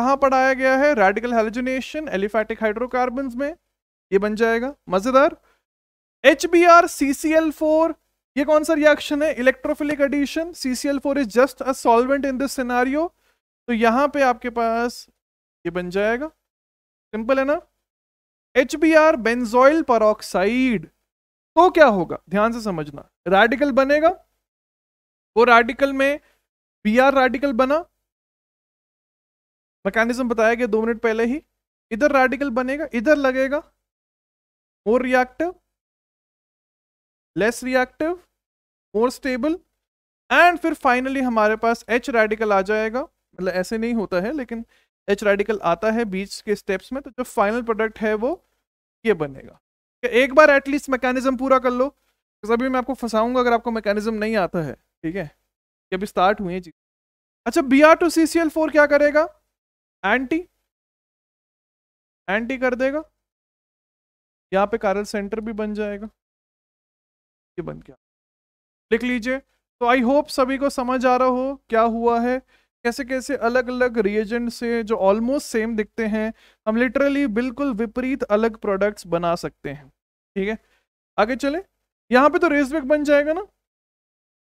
कहां पढ़ाया गया है रेडिकल हेलोजनेशन एलिफेटिक हाइड्रोकार्बन में ये बन जाएगा मजेदार H B R C C L four ये कौन सा रिएक्शन है electrophilic addition CCL four is just a solvent in this scenario तो यहां पे आपके पास ये बन जाएगा सिंपल है ना H B R benzoyl peroxide तो क्या होगा ध्यान से समझना रेडिकल बनेगा वो रेडिकल में बी आर रेडिकल बना मैकेनिज्म बताया गया दो मिनट पहले ही इधर रेडिकल बनेगा इधर लगेगा more reactive less reactive more stable and फिर फाइनली हमारे पास एच रेडिकल आ जाएगा मतलब ऐसे नहीं होता है लेकिन एच रेडिकल आता है बीच के स्टेप्स में तो जो फाइनल प्रोडक्ट है वो ये बनेगा एक बार एटलीस्ट मैकेनिज्म पूरा कर लो अभी मैं आपको फंसाऊंगा अगर आपको मैकेनिज्म नहीं आता है ठीक है ये अभी स्टार्ट हुई है अच्छा B R two C C L four क्या करेगा एंटी एंटी कर देगा यहाँ पे कारल सेंटर भी बन जाएगा ये बन गया लिख लीजिए तो आई होप सभी को समझ आ रहा हो क्या हुआ है कैसे कैसे अलग अलग रिएजेंट से जो ऑलमोस्ट सेम दिखते हैं हम लिटरली बिल्कुल विपरीत अलग प्रोडक्ट्स बना सकते हैं ठीक है आगे चले यहाँ पे तो रेसबैक बन जाएगा ना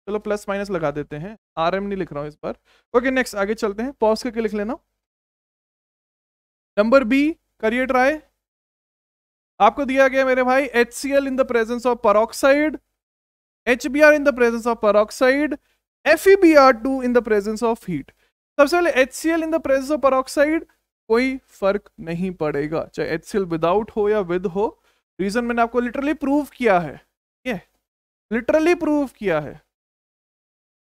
चलो प्लस माइनस लगा देते हैं आर एम नहीं लिख रहा हूँ इस बार ओके नेक्स्ट आगे चलते हैं पॉज करके लिख लेना नंबर बी करिए ट्राई आपको दिया गया मेरे भाई H C L in the presence of peroxide HBr in the presence of peroxide, FeBr2 in the presence of heat. सबसे पहले HCl in the presence of peroxide कोई फर्क नहीं पड़ेगा चाहे एच विदाउट हो या विद हो रीजन मैंने आपको लिटरली प्रूव किया है ये लिटरली प्रूव किया है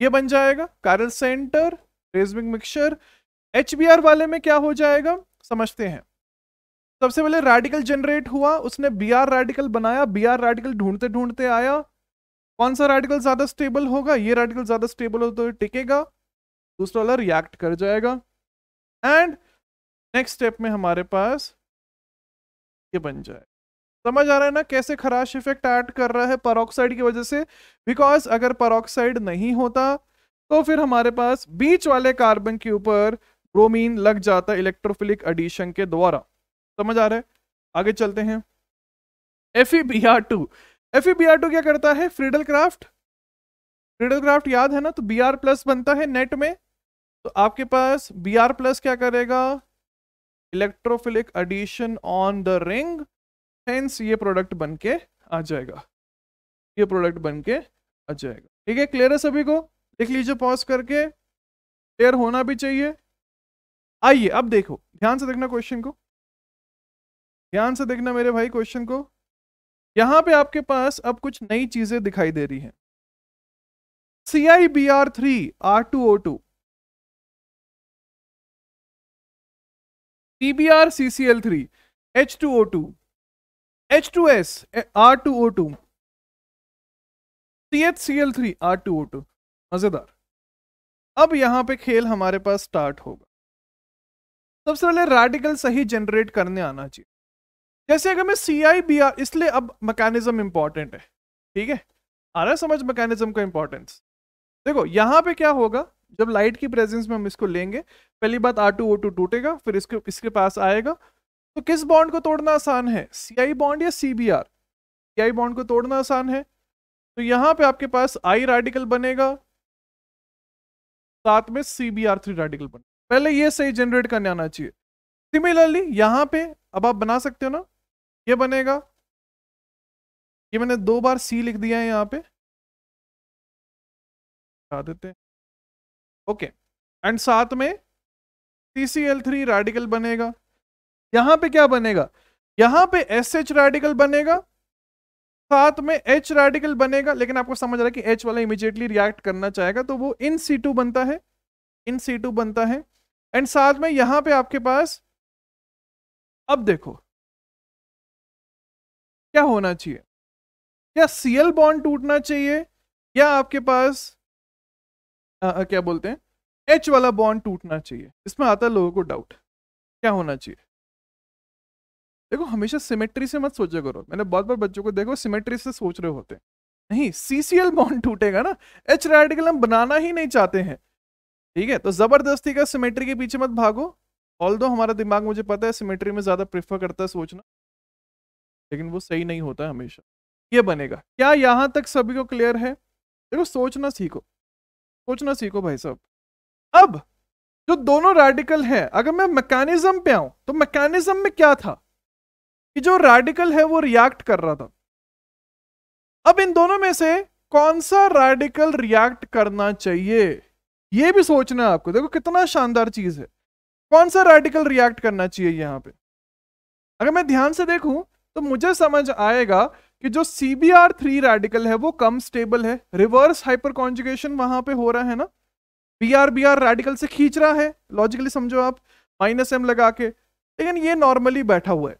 ये बन जाएगा कारल सेंटर रेजमिक मिक्सचर एच वाले में क्या हो जाएगा समझते हैं सबसे पहले रेडिकल जनरेट हुआ उसने बी आर रेडिकल बनाया बी आर रेडिकल ढूंढते ढूंढते आया कौन सा रेडिकल ज़्यादा स्टेबल होगा ये रेडिकल ज़्यादा स्टेबल हो तो टिकेगा दूसरा वाला रिएक्ट कर जाएगा एंड नेक्स्ट स्टेप में हमारे पास ये बन जाए समझ आ रहा है ना कैसे खराश इफेक्ट ऐड कर रहा है परोक्साइड की वजह से बिकॉज अगर परोक्साइड नहीं होता तो फिर हमारे पास बीच वाले कार्बन के ऊपर ब्रोमीन लग जाता इलेक्ट्रोफिलिक एडिशन के द्वारा समझ आ रहा है आगे चलते हैं F E B R two F E B R two क्या करता है फ्रीडल क्राफ्ट फ्रीडल क्राफ्ट याद है ना तो बी आर प्लस बनता है नेट में तो आपके पास बी आर प्लस क्या करेगा electrophilic addition on the ring hence ये प्रोडक्ट बन के आ जाएगा ये प्रोडक्ट बन के आ जाएगा ठीक है क्लियर है सभी को लिख लीजिए पॉज करके क्लियर होना भी चाहिए आइए अब देखो ध्यान से देखना क्वेश्चन को ध्यान से देखना मेरे भाई क्वेश्चन को यहाँ पे आपके पास अब कुछ नई चीजें दिखाई दे रही हैं C I B R three R two O two B R R C C C L three H H H two two two two two O O S C L three R two O two मजेदार अब यहां पे खेल हमारे पास स्टार्ट होगा सबसे पहले रेडिकल सही जनरेट करने आना चाहिए जैसे अगर मैं सी आई बी आर इसलिए अब मैकेनिज्म इंपॉर्टेंट है ठीक है आ रहा है समझ मैकेनिज्म का इंपॉर्टेंस देखो यहाँ पे क्या होगा जब लाइट की प्रेजेंस में हम इसको लेंगे पहली बात आर टू ओ टू टूटेगा फिर इसके इसके पास आएगा तो किस बॉन्ड को तोड़ना आसान है सी आई बॉन्ड या C B R C I bond को तोड़ना आसान है तो यहाँ पे आपके पास आई रेडिकल बनेगा साथ में C B R three radical बनेगा पहले ये सही जनरेट करने आना चाहिए सिमिलरली यहाँ पे अब आप बना सकते हो ना ये बनेगा ये मैंने दो बार सी लिख दिया है यहाँ पे बता देते हैं ओके एंड साथ में T C L three radical बनेगा यहाँ पे क्या बनेगा यहाँ पे एस एच रेडिकल बनेगा साथ में एच रेडिकल बनेगा लेकिन आपको समझ रहा है कि एच वाला इमिजिएटली रिएक्ट करना चाहेगा तो वो इन सी टू बनता है इन सी टू बनता है एंड साथ में यहाँ पे आपके पास अब देखो क्या होना चाहिए या सीएल बॉन्ड टूटना चाहिए या आपके पास आ, आ, क्या बोलते हैं एच वाला बॉन्ड टूटना चाहिए इसमें आता है लोगों को डाउट क्या होना चाहिए देखो हमेशा सिमेट्री से मत सोचा करो मैंने बहुत बार बच्चों को देखो सिमेट्री से सोच रहे होते हैं नहीं सीसीएल बॉन्ड टूटेगा ना एच रेडिकल हम बनाना ही नहीं चाहते हैं ठीक है तो जबरदस्ती का सिमेट्री के पीछे मत भागो ऑल हमारा दिमाग मुझे पता है सिमेट्री में ज्यादा प्रिफर करता है सोचना लेकिन वो सही नहीं होता हमेशा ये बनेगा क्या यहाँ तक सभी को क्लियर है देखो सोचना सीखो सोचना सीखो भाई साहब अब जो दोनों रेडिकल हैं अगर मैं मैकेनिज्म पे आऊं तो मैकेनिज्म में क्या था कि जो रेडिकल है वो रिएक्ट कर रहा था अब इन दोनों में से कौन सा रेडिकल रिएक्ट करना चाहिए ये भी सोचना है आपको देखो कितना शानदार चीज है कौन सा रेडिकल रिएक्ट करना चाहिए यहां पे अगर मैं ध्यान से देखूं तो मुझे समझ आएगा कि जो C B R three radical है वो कम स्टेबल है रिवर्स हाइपर कॉन्जुगेशन वहां पे हो रहा है ना B R B R radical से खींच रहा है लॉजिकली समझो आप माइनस एम लगा के लेकिन ये नॉर्मली बैठा हुआ है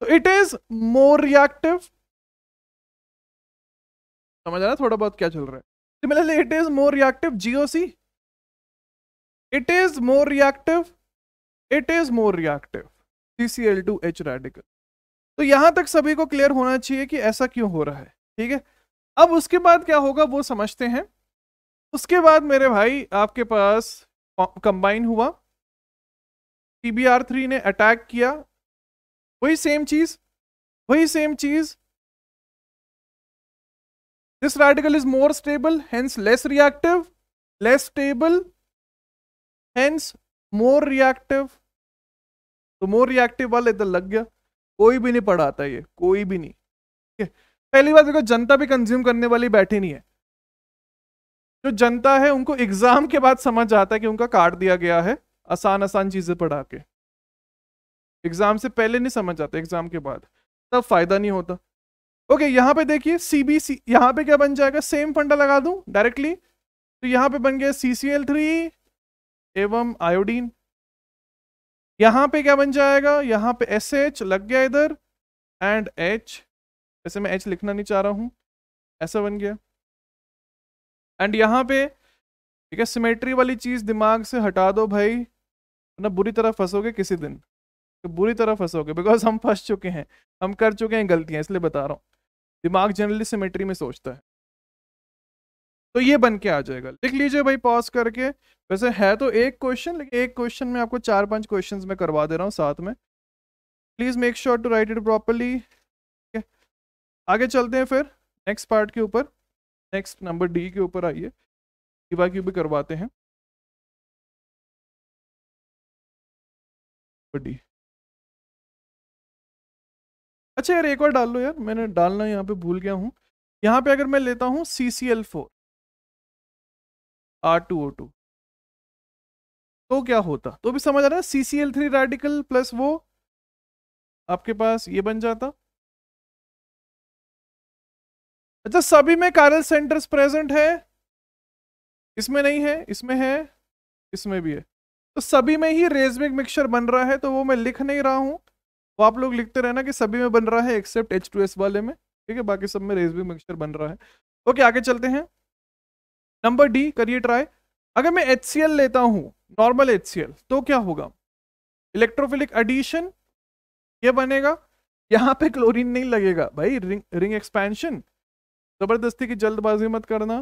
तो इट इज मोर रिएक्टिव समझ आ रहा थोड़ा बहुत क्या चल रहा है similarly it is more reactive GOC it is more reactive C is more two H radical तो यहां तक सभी को क्लियर होना चाहिए कि ऐसा क्यों हो रहा है ठीक है अब उसके बाद क्या होगा वो समझते हैं उसके बाद मेरे भाई आपके पास कंबाइन हुआ टीबीआर थ्री ने अटैक किया वही सेम चीज वही सेम चीज this radical is more stable hence less reactive less stable hence more reactive तो मोर रिएक्टिव वाले इधर लग गया कोई भी नहीं पढ़ाता ये कोई भी नहीं ठीक है पहली बात देखो जनता भी कंज्यूम करने वाली बैठी नहीं है जो जनता है उनको एग्जाम के बाद समझ आता है कि उनका काट दिया गया है आसान आसान चीजें पढ़ा के एग्जाम से पहले नहीं समझ आता एग्जाम के बाद तब फायदा नहीं होता ओके यहाँ पे देखिए सीबीसी यहाँ पे क्या बन जाएगा सेम फंडा लगा दू डायरेक्टली तो यहाँ पे बन गया सीसीएल थ्री एवं आयोडीन यहाँ पे क्या बन जाएगा यहाँ पे एस एच लग गया इधर एंड एच वैसे मैं एच लिखना नहीं चाह रहा हूं ऐसा बन गया एंड यहां पे ठीक है सिमेट्री वाली चीज़ दिमाग से हटा दो भाई ना बुरी तरह फंसोगे किसी दिन तो बुरी तरह फंसोगे बिकॉज हम फंस चुके हैं हम कर चुके हैं गलतियां इसलिए बता रहा हूँ दिमाग जनरली सिमेट्री में सोचता है तो ये बन के आ जाएगा लिख लीजिए भाई पॉज करके वैसे है तो एक क्वेश्चन लेकिन एक क्वेश्चन में आपको चार पांच क्वेश्चंस में करवा दे रहा हूँ साथ में please make sure to write it properly आगे चलते हैं फिर नेक्स्ट पार्ट के ऊपर नेक्स्ट नंबर डी के ऊपर आइए डीवा क्यू भी करवाते हैं डी अच्छा यार एक और डाल लो यार मैंने डालना यहाँ पे भूल गया हूँ यहाँ पे अगर मैं लेता हूँ C C L four R two O two तो क्या होता तो भी समझ आ रहा है C C L three radical plus वो आपके पास ये बन जाता अच्छा सभी में कारल सेंटर्स प्रेजेंट है इसमें नहीं है इसमें है इसमें भी है तो सभी में ही रेजमिक मिक्सचर बन रहा है तो वो मैं लिख नहीं रहा हूँ वो आप लोग लिखते रहना कि सभी में बन रहा है एक्सेप्ट एच टू एस वाले में ठीक है बाकी सब में रेजमिक मिक्सचर बन रहा है ओके आगे चलते हैं नंबर डी करिए ट्राई अगर मैं एच लेता हूँ नॉर्मल एच तो क्या होगा इलेक्ट्रोफिलिक एडिशन ये बनेगा यहाँ पे क्लोरीन नहीं लगेगा भाई रिंग रिंग एक्सपेंशन ज़बरदस्ती की जल्दबाजी मत करना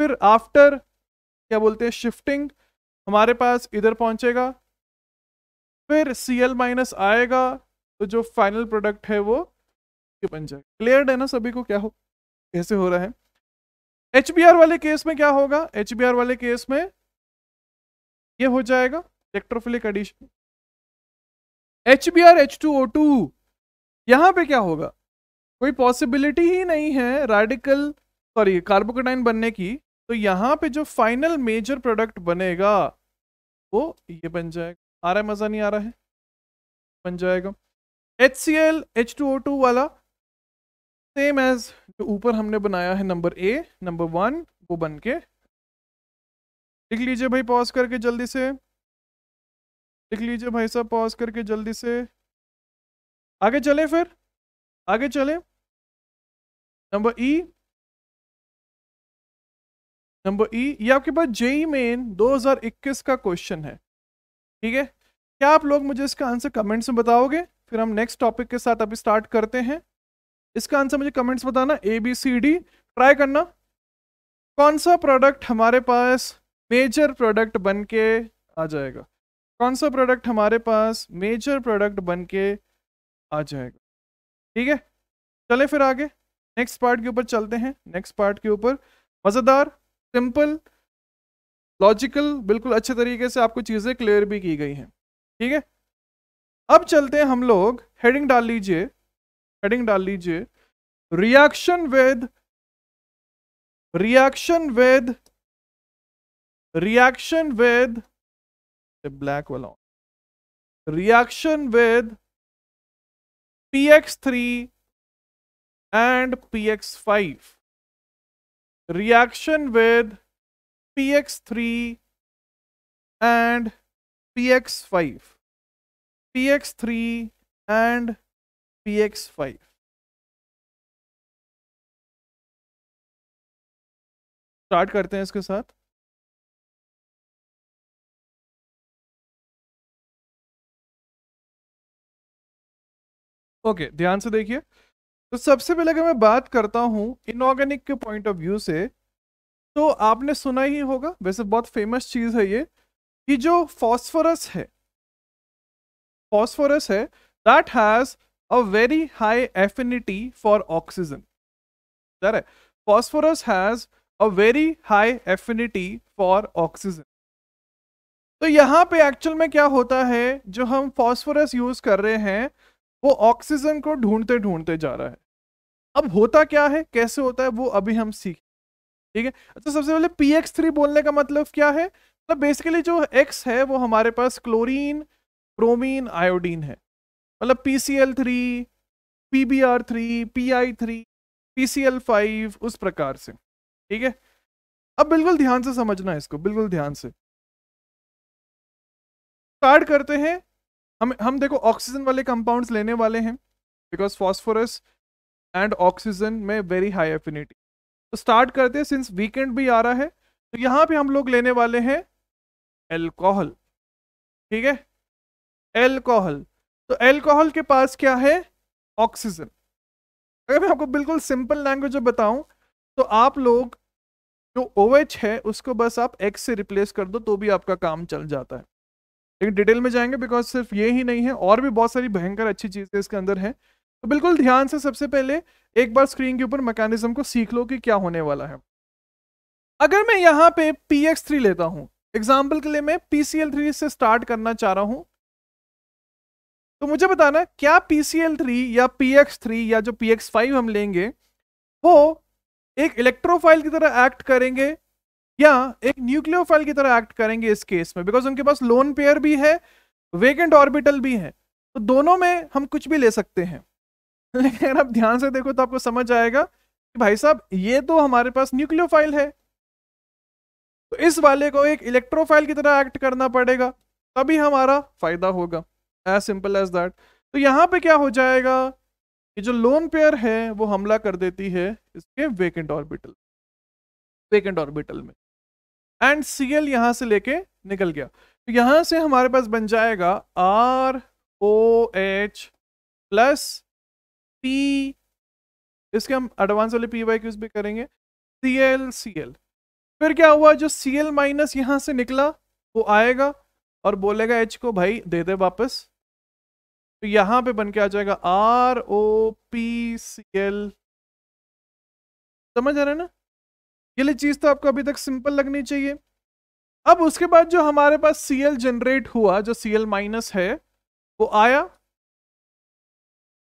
फिर आफ्टर क्या बोलते हैं शिफ्टिंग हमारे पास इधर पहुँचेगा फिर सी एल माइनस आएगा तो जो फाइनल प्रोडक्ट है वो बन जाएगा क्लियर है ना सभी को क्या हो कैसे हो रहा है एच वाले केस में क्या होगा एच वाले केस में ये हो जाएगा electrophilic addition H B R H two O two यहां पर क्या होगा कोई पॉसिबिलिटी ही नहीं है रेडिकल सॉरी कार्बोकोडाइन बनने की तो यहां पे जो फाइनल मेजर प्रोडक्ट बनेगा वो ये बन जाएगा आ रहा है मज़ा नहीं आ रहा है बन जाएगा H C L H two O two वाला सेम एज जो ऊपर हमने बनाया है नंबर ए नंबर वन वो बन के लिख लीजिए भाई पॉज करके जल्दी से लिख लीजिए भाई साहब पॉज करके जल्दी से आगे चले फिर आगे चले नंबर ई नंबर ई ये आपके पास जेई मेन 2021 का क्वेश्चन है ठीक है क्या आप लोग मुझे इसका आंसर कमेंट्स में बताओगे फिर हम नेक्स्ट टॉपिक के साथ अभी स्टार्ट करते हैं इसका आंसर मुझे कमेंट्स बताना A B C D try करना कौन सा प्रोडक्ट हमारे पास मेजर प्रोडक्ट बन के आ जाएगा कौन सा प्रोडक्ट हमारे पास मेजर प्रोडक्ट बन के आ जाएगा ठीक है चले फिर आगे नेक्स्ट पार्ट के ऊपर चलते हैं नेक्स्ट पार्ट के ऊपर मज़ेदार सिंपल लॉजिकल बिल्कुल अच्छे तरीके से आपको चीज़ें क्लियर भी की गई हैं ठीक है अब चलते हैं हम लोग हेडिंग डाल लीजिए हेडिंग डाल लीजिए reaction with reaction with reaction with black वाला reaction with P X three and P X five reaction with P X three and P X five P X three and px5 start करते हैं इसके साथ ओके okay, ध्यान से देखिए तो सबसे पहले अगर मैं बात करता हूं इनऑर्गेनिक के पॉइंट ऑफ व्यू से तो आपने सुना ही होगा वैसे बहुत फेमस चीज़ है ये कि जो फॉस्फोरस है फॉस्फोरस है that has a very high affinity for oxygen. That phosphorus has a very high affinity for oxygen. तो यहाँ पे एक्चुअल में क्या होता है जो हम फॉस्फोरस यूज कर रहे हैं वो ऑक्सीजन को ढूंढते ढूंढते जा रहा है अब होता क्या है कैसे होता है वो अभी हम सीख ठीक है अच्छा सबसे पहले पी एक्स थ्री बोलने का मतलब क्या है मतलब तो बेसिकली जो एक्स है वो हमारे पास क्लोरीन प्रोमीन आयोडीन है मतलब P C L three P B R three P I three P C L five उस प्रकार से ठीक है अब बिल्कुल ध्यान से समझना है इसको बिल्कुल ध्यान से स्टार्ट करते हैं हम हम देखो ऑक्सीजन वाले कंपाउंड्स लेने वाले हैं बिकॉज फॉस्फोरस एंड ऑक्सीजन में वेरी हाई एफिनिटी तो स्टार्ट करते हैं सिंस वीकेंड भी आ रहा है तो यहाँ पे हम लोग लेने वाले हैं एल्कोहल ठीक है एल्कोहल तो एल्कोहल के पास क्या है ऑक्सीजन अगर मैं आपको बिल्कुल सिंपल लैंग्वेज में बताऊं तो आप लोग जो ओ OH है उसको बस आप एक्स से रिप्लेस कर दो तो भी आपका काम चल जाता है लेकिन डिटेल में जाएंगे बिकॉज सिर्फ ये ही नहीं है और भी बहुत सारी भयंकर अच्छी चीज़ें इसके अंदर हैं तो बिल्कुल ध्यान से सबसे पहले एक बार स्क्रीन के ऊपर मैकेनिज्म को सीख लो कि क्या होने वाला है अगर मैं यहाँ पे पी एक्स थ्री लेता हूँ एग्जाम्पल के लिए मैं पी सी एल थ्री से स्टार्ट करना चाह रहा हूँ तो मुझे बताना क्या पी थ्री या पी थ्री या जो पी फाइव हम लेंगे वो एक इलेक्ट्रोफाइल की तरह एक्ट करेंगे या एक न्यूक्लियोफाइल की तरह एक्ट करेंगे इस केस में बिकॉज उनके पास लोन पेयर भी है वेकेंट ऑर्बिटल भी है तो दोनों में हम कुछ भी ले सकते हैं लेकिन अगर आप ध्यान से देखो तो आपको समझ आएगा कि भाई साहब ये तो हमारे पास न्यूक्लियोफाइल है तो इस वाले को एक इलेक्ट्रोफाइल की तरह एक्ट करना पड़ेगा तभी हमारा फायदा होगा एज सिंपल एज दैट तो यहाँ पे क्या हो जाएगा कि जो लोन पेयर है वो हमला कर देती है इसके वेकेंट ऑर्बिटल वेकेंट ऑर्बिटल में एंड सी एल यहाँ से लेके निकल गया तो यहाँ से हमारे पास बन जाएगा R O H plus P इसके हम एडवांस वाले पी वाई क्यूज भी करेंगे सी एल सी एल फिर क्या हुआ जो सी एल माइनस यहाँ से निकला वो आएगा और बोलेगा एच को भाई दे दे वापस तो यहां पे बन के आ जाएगा R O P C L समझ आ रहा है ना ये चीज़ तो आपको अभी तक सिंपल लगनी चाहिए अब उसके बाद जो हमारे पास सी एल जनरेट हुआ जो सी एल माइनस है वो आया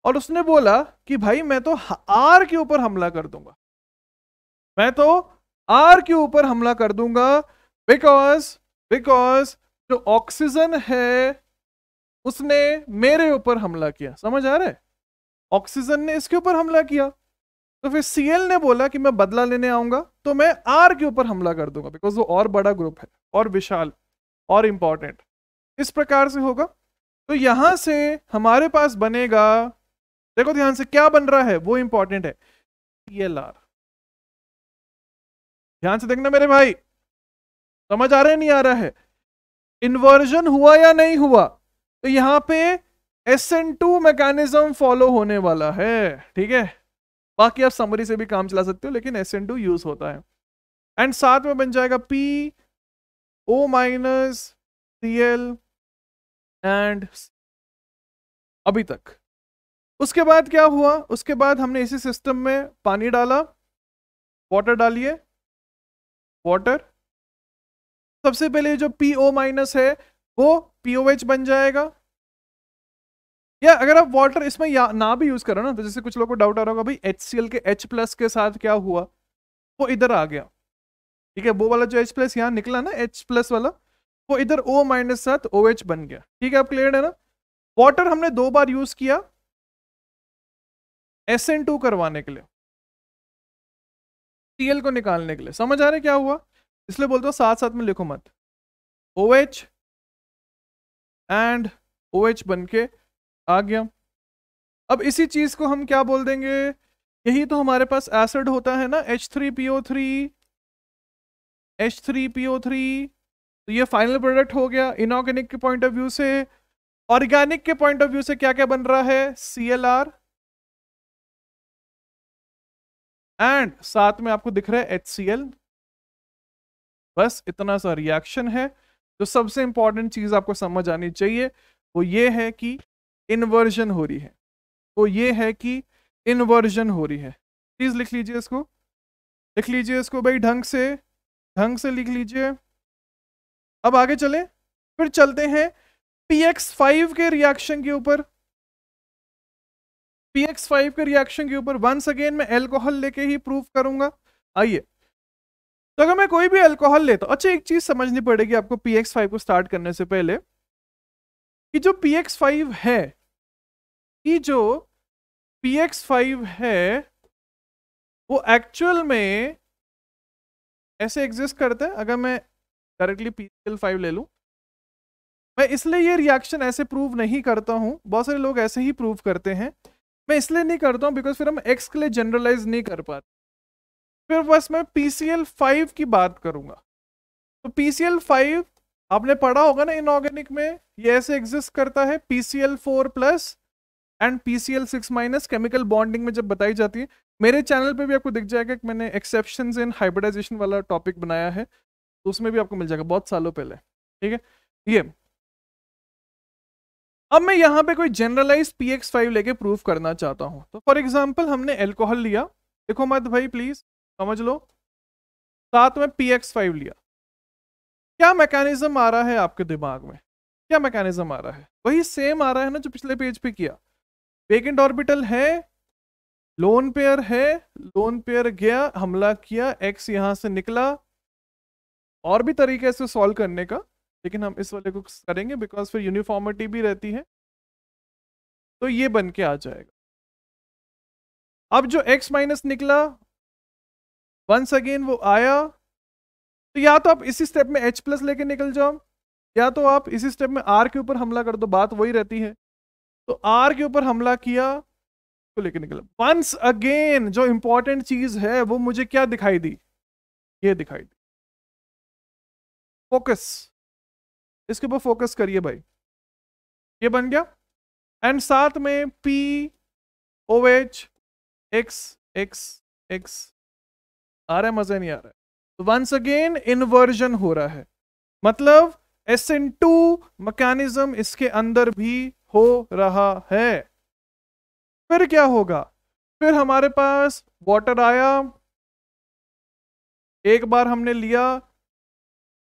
और उसने बोला कि भाई मैं तो आर के ऊपर हमला कर दूंगा मैं तो आर के ऊपर हमला कर दूंगा बिकॉज बिकॉज जो ऑक्सीजन है उसने मेरे ऊपर हमला किया समझ आ रहा है ऑक्सीजन ने इसके ऊपर हमला किया तो फिर सीएल ने बोला कि मैं बदला लेने आऊंगा तो मैं आर के ऊपर हमला कर दूंगा बिकॉज वो और बड़ा ग्रुप है और विशाल और इम्पॉर्टेंट इस प्रकार से होगा तो यहां से हमारे पास बनेगा देखो ध्यान से क्या बन रहा है वो इंपॉर्टेंट है सीएलआर ध्यान से देखना मेरे भाई समझ आ रहा है नहीं आ रहा है इन्वर्जन हुआ या नहीं हुआ तो यहाँ पे S N two mechanism follow होने वाला है ठीक है बाकी आप समरी से भी काम चला सकते हो लेकिन एस एन टू यूज होता है एंड साथ में बन जाएगा P O minus C L and अभी तक उसके बाद क्या हुआ उसके बाद हमने इसी सिस्टम में पानी डाला वाटर डालिए वाटर सबसे पहले जो पी ओ माइनस है वो पीओएच बन जाएगा या अगर आप वाटर इसमें ना भी यूज करो ना तो जैसे कुछ लोगों को डाउट आ रहा होगा भाई एच के एच प्लस के साथ क्या हुआ वो इधर आ गया ठीक है वो वाला जो एच प्लस यहाँ निकला ना एच प्लस वाला वो इधर ओ माइनस साथ ओ एच बन गया ठीक है आप क्लियर है ना वाटर हमने दो बार यूज किया एस एन टू करवाने के लिए सी एल को निकालने के लिए समझ आ रहा है क्या हुआ इसलिए बोलते हो साथ साथ में लिखो मत O H and O H बन के आ गया अब इसी चीज़ को हम क्या बोल देंगे यही तो हमारे पास एसिड होता है ना H three P O three H three P O three तो ये फाइनल प्रोडक्ट हो गया इनऑर्गेनिक के पॉइंट ऑफ व्यू से ऑर्गेनिक के पॉइंट ऑफ व्यू से क्या क्या बन रहा है सी एल आर एंड साथ में आपको दिख रहा है एच सी एल बस इतना सा रिएक्शन है जो सबसे इंपॉर्टेंट चीज़ आपको समझ आनी चाहिए वो ये है कि इन्वर्जन हो रही है वो ये है कि इन्वर्जन हो रही है प्लीज़ लिख लीजिए इसको लिख लीजिए इसको भाई ढंग से ढंग से लिख लीजिए अब आगे चले फिर चलते हैं पी फाइव के रिएक्शन के ऊपर पी फाइव के रिएक्शन के ऊपर वंस अगेन मैं एल्कोहल लेके ही प्रूफ करूंगा आइए तो अगर मैं कोई भी अल्कोहल लेता हूँ अच्छा एक चीज़ समझनी पड़ेगी आपको पी एक्स फाइव को स्टार्ट करने से पहले कि जो पी एक्स फाइव है कि जो पी एक्स फाइव है वो एक्चुअल में ऐसे एग्जिस्ट करते हैं अगर मैं डायरेक्टली पी एल फाइव ले लूँ मैं इसलिए ये रिएक्शन ऐसे प्रूव नहीं करता हूँ बहुत सारे लोग ऐसे ही प्रूव करते हैं मैं इसलिए नहीं करता हूँ बिकॉज फिर हम एक्स के लिए जनरलाइज नहीं कर पाते फिर बस मैं पी सी एल फाइव की बात करूंगा तो पी सी एल फाइव आपने पढ़ा होगा ना इनऑर्गेनिक में ये ऐसे एग्जिस्ट करता है P C L four plus and P C L six minus chemical bonding में जब बताई जाती है मेरे चैनल पे भी आपको दिख जाएगा कि मैंने एक्सेप्शन इन हाइब्रिडाइजेशन वाला टॉपिक बनाया है तो उसमें भी आपको मिल जाएगा बहुत सालों पहले ठीक है ये अब मैं यहाँ पे कोई जनरलाइज पी एक्स फाइव लेके प्रूफ करना चाहता हूँ तो फॉर एग्जाम्पल हमने एल्कोहल लिया देखो मत भाई प्लीज समझ लो साथ में पी एक्स फाइव लिया क्या मैकेनिज्म आ रहा है आपके दिमाग में क्या मैकेनिज्म आ रहा है वही सेम आ रहा है ना जो पिछले पेज पे किया वेकेंट ऑर्बिटल है लोन पेयर है लोन पेयर गया हमला किया एक्स यहां से निकला और भी तरीके से सॉल्व करने का लेकिन हम इस वाले को करेंगे बिकॉज फिर यूनिफॉर्मिटी भी रहती है तो ये बन के आ जाएगा अब जो x माइनस निकला वंस अगेन वो आया तो या तो आप इसी स्टेप में एच प्लस लेके निकल जाओ या तो आप इसी स्टेप में आर के ऊपर हमला कर दो बात वही रहती है तो आर के ऊपर हमला किया तो लेके निकल वंस अगेन जो इंपॉर्टेंट चीज है वो मुझे क्या दिखाई दी ये दिखाई दी फोकस इसके ऊपर फोकस करिए भाई ये बन गया एंड साथ में P O H X X X आ रहा है मजा नहीं आ रहा है वंस अगेन इन्वर्जन हो रहा है मतलब एस एन टू मकैनिज्म इसके अंदर भी हो रहा है फिर क्या होगा फिर हमारे पास वाटर आया एक बार हमने लिया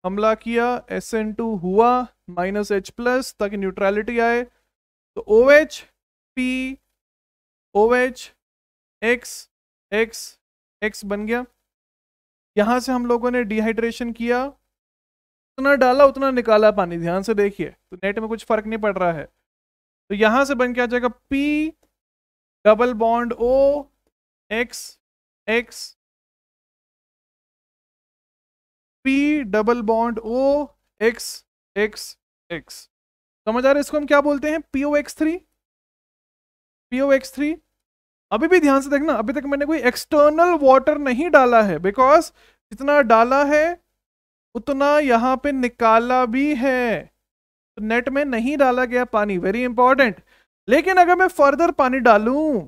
हमला किया एस एन टू हुआ माइनस एच प्लस ताकि न्यूट्रलिटी आए तो O H P O H X X X बन गया यहां से हम लोगों ने डिहाइड्रेशन किया उतना डाला उतना निकाला पानी ध्यान से देखिए तो नेट में कुछ फर्क नहीं पड़ रहा है तो यहां से बन के आ जाएगा P double bond O X X P double bond O X X X समझ आ रहा है इसको हम क्या बोलते हैं PO X three PO X three अभी भी ध्यान से देखना अभी तक मैंने कोई एक्सटर्नल वाटर नहीं डाला है बिकॉज जितना डाला है उतना यहाँ पे निकाला भी है तो नेट में नहीं डाला गया पानी वेरी इंपॉर्टेंट लेकिन अगर मैं फर्दर पानी डालूं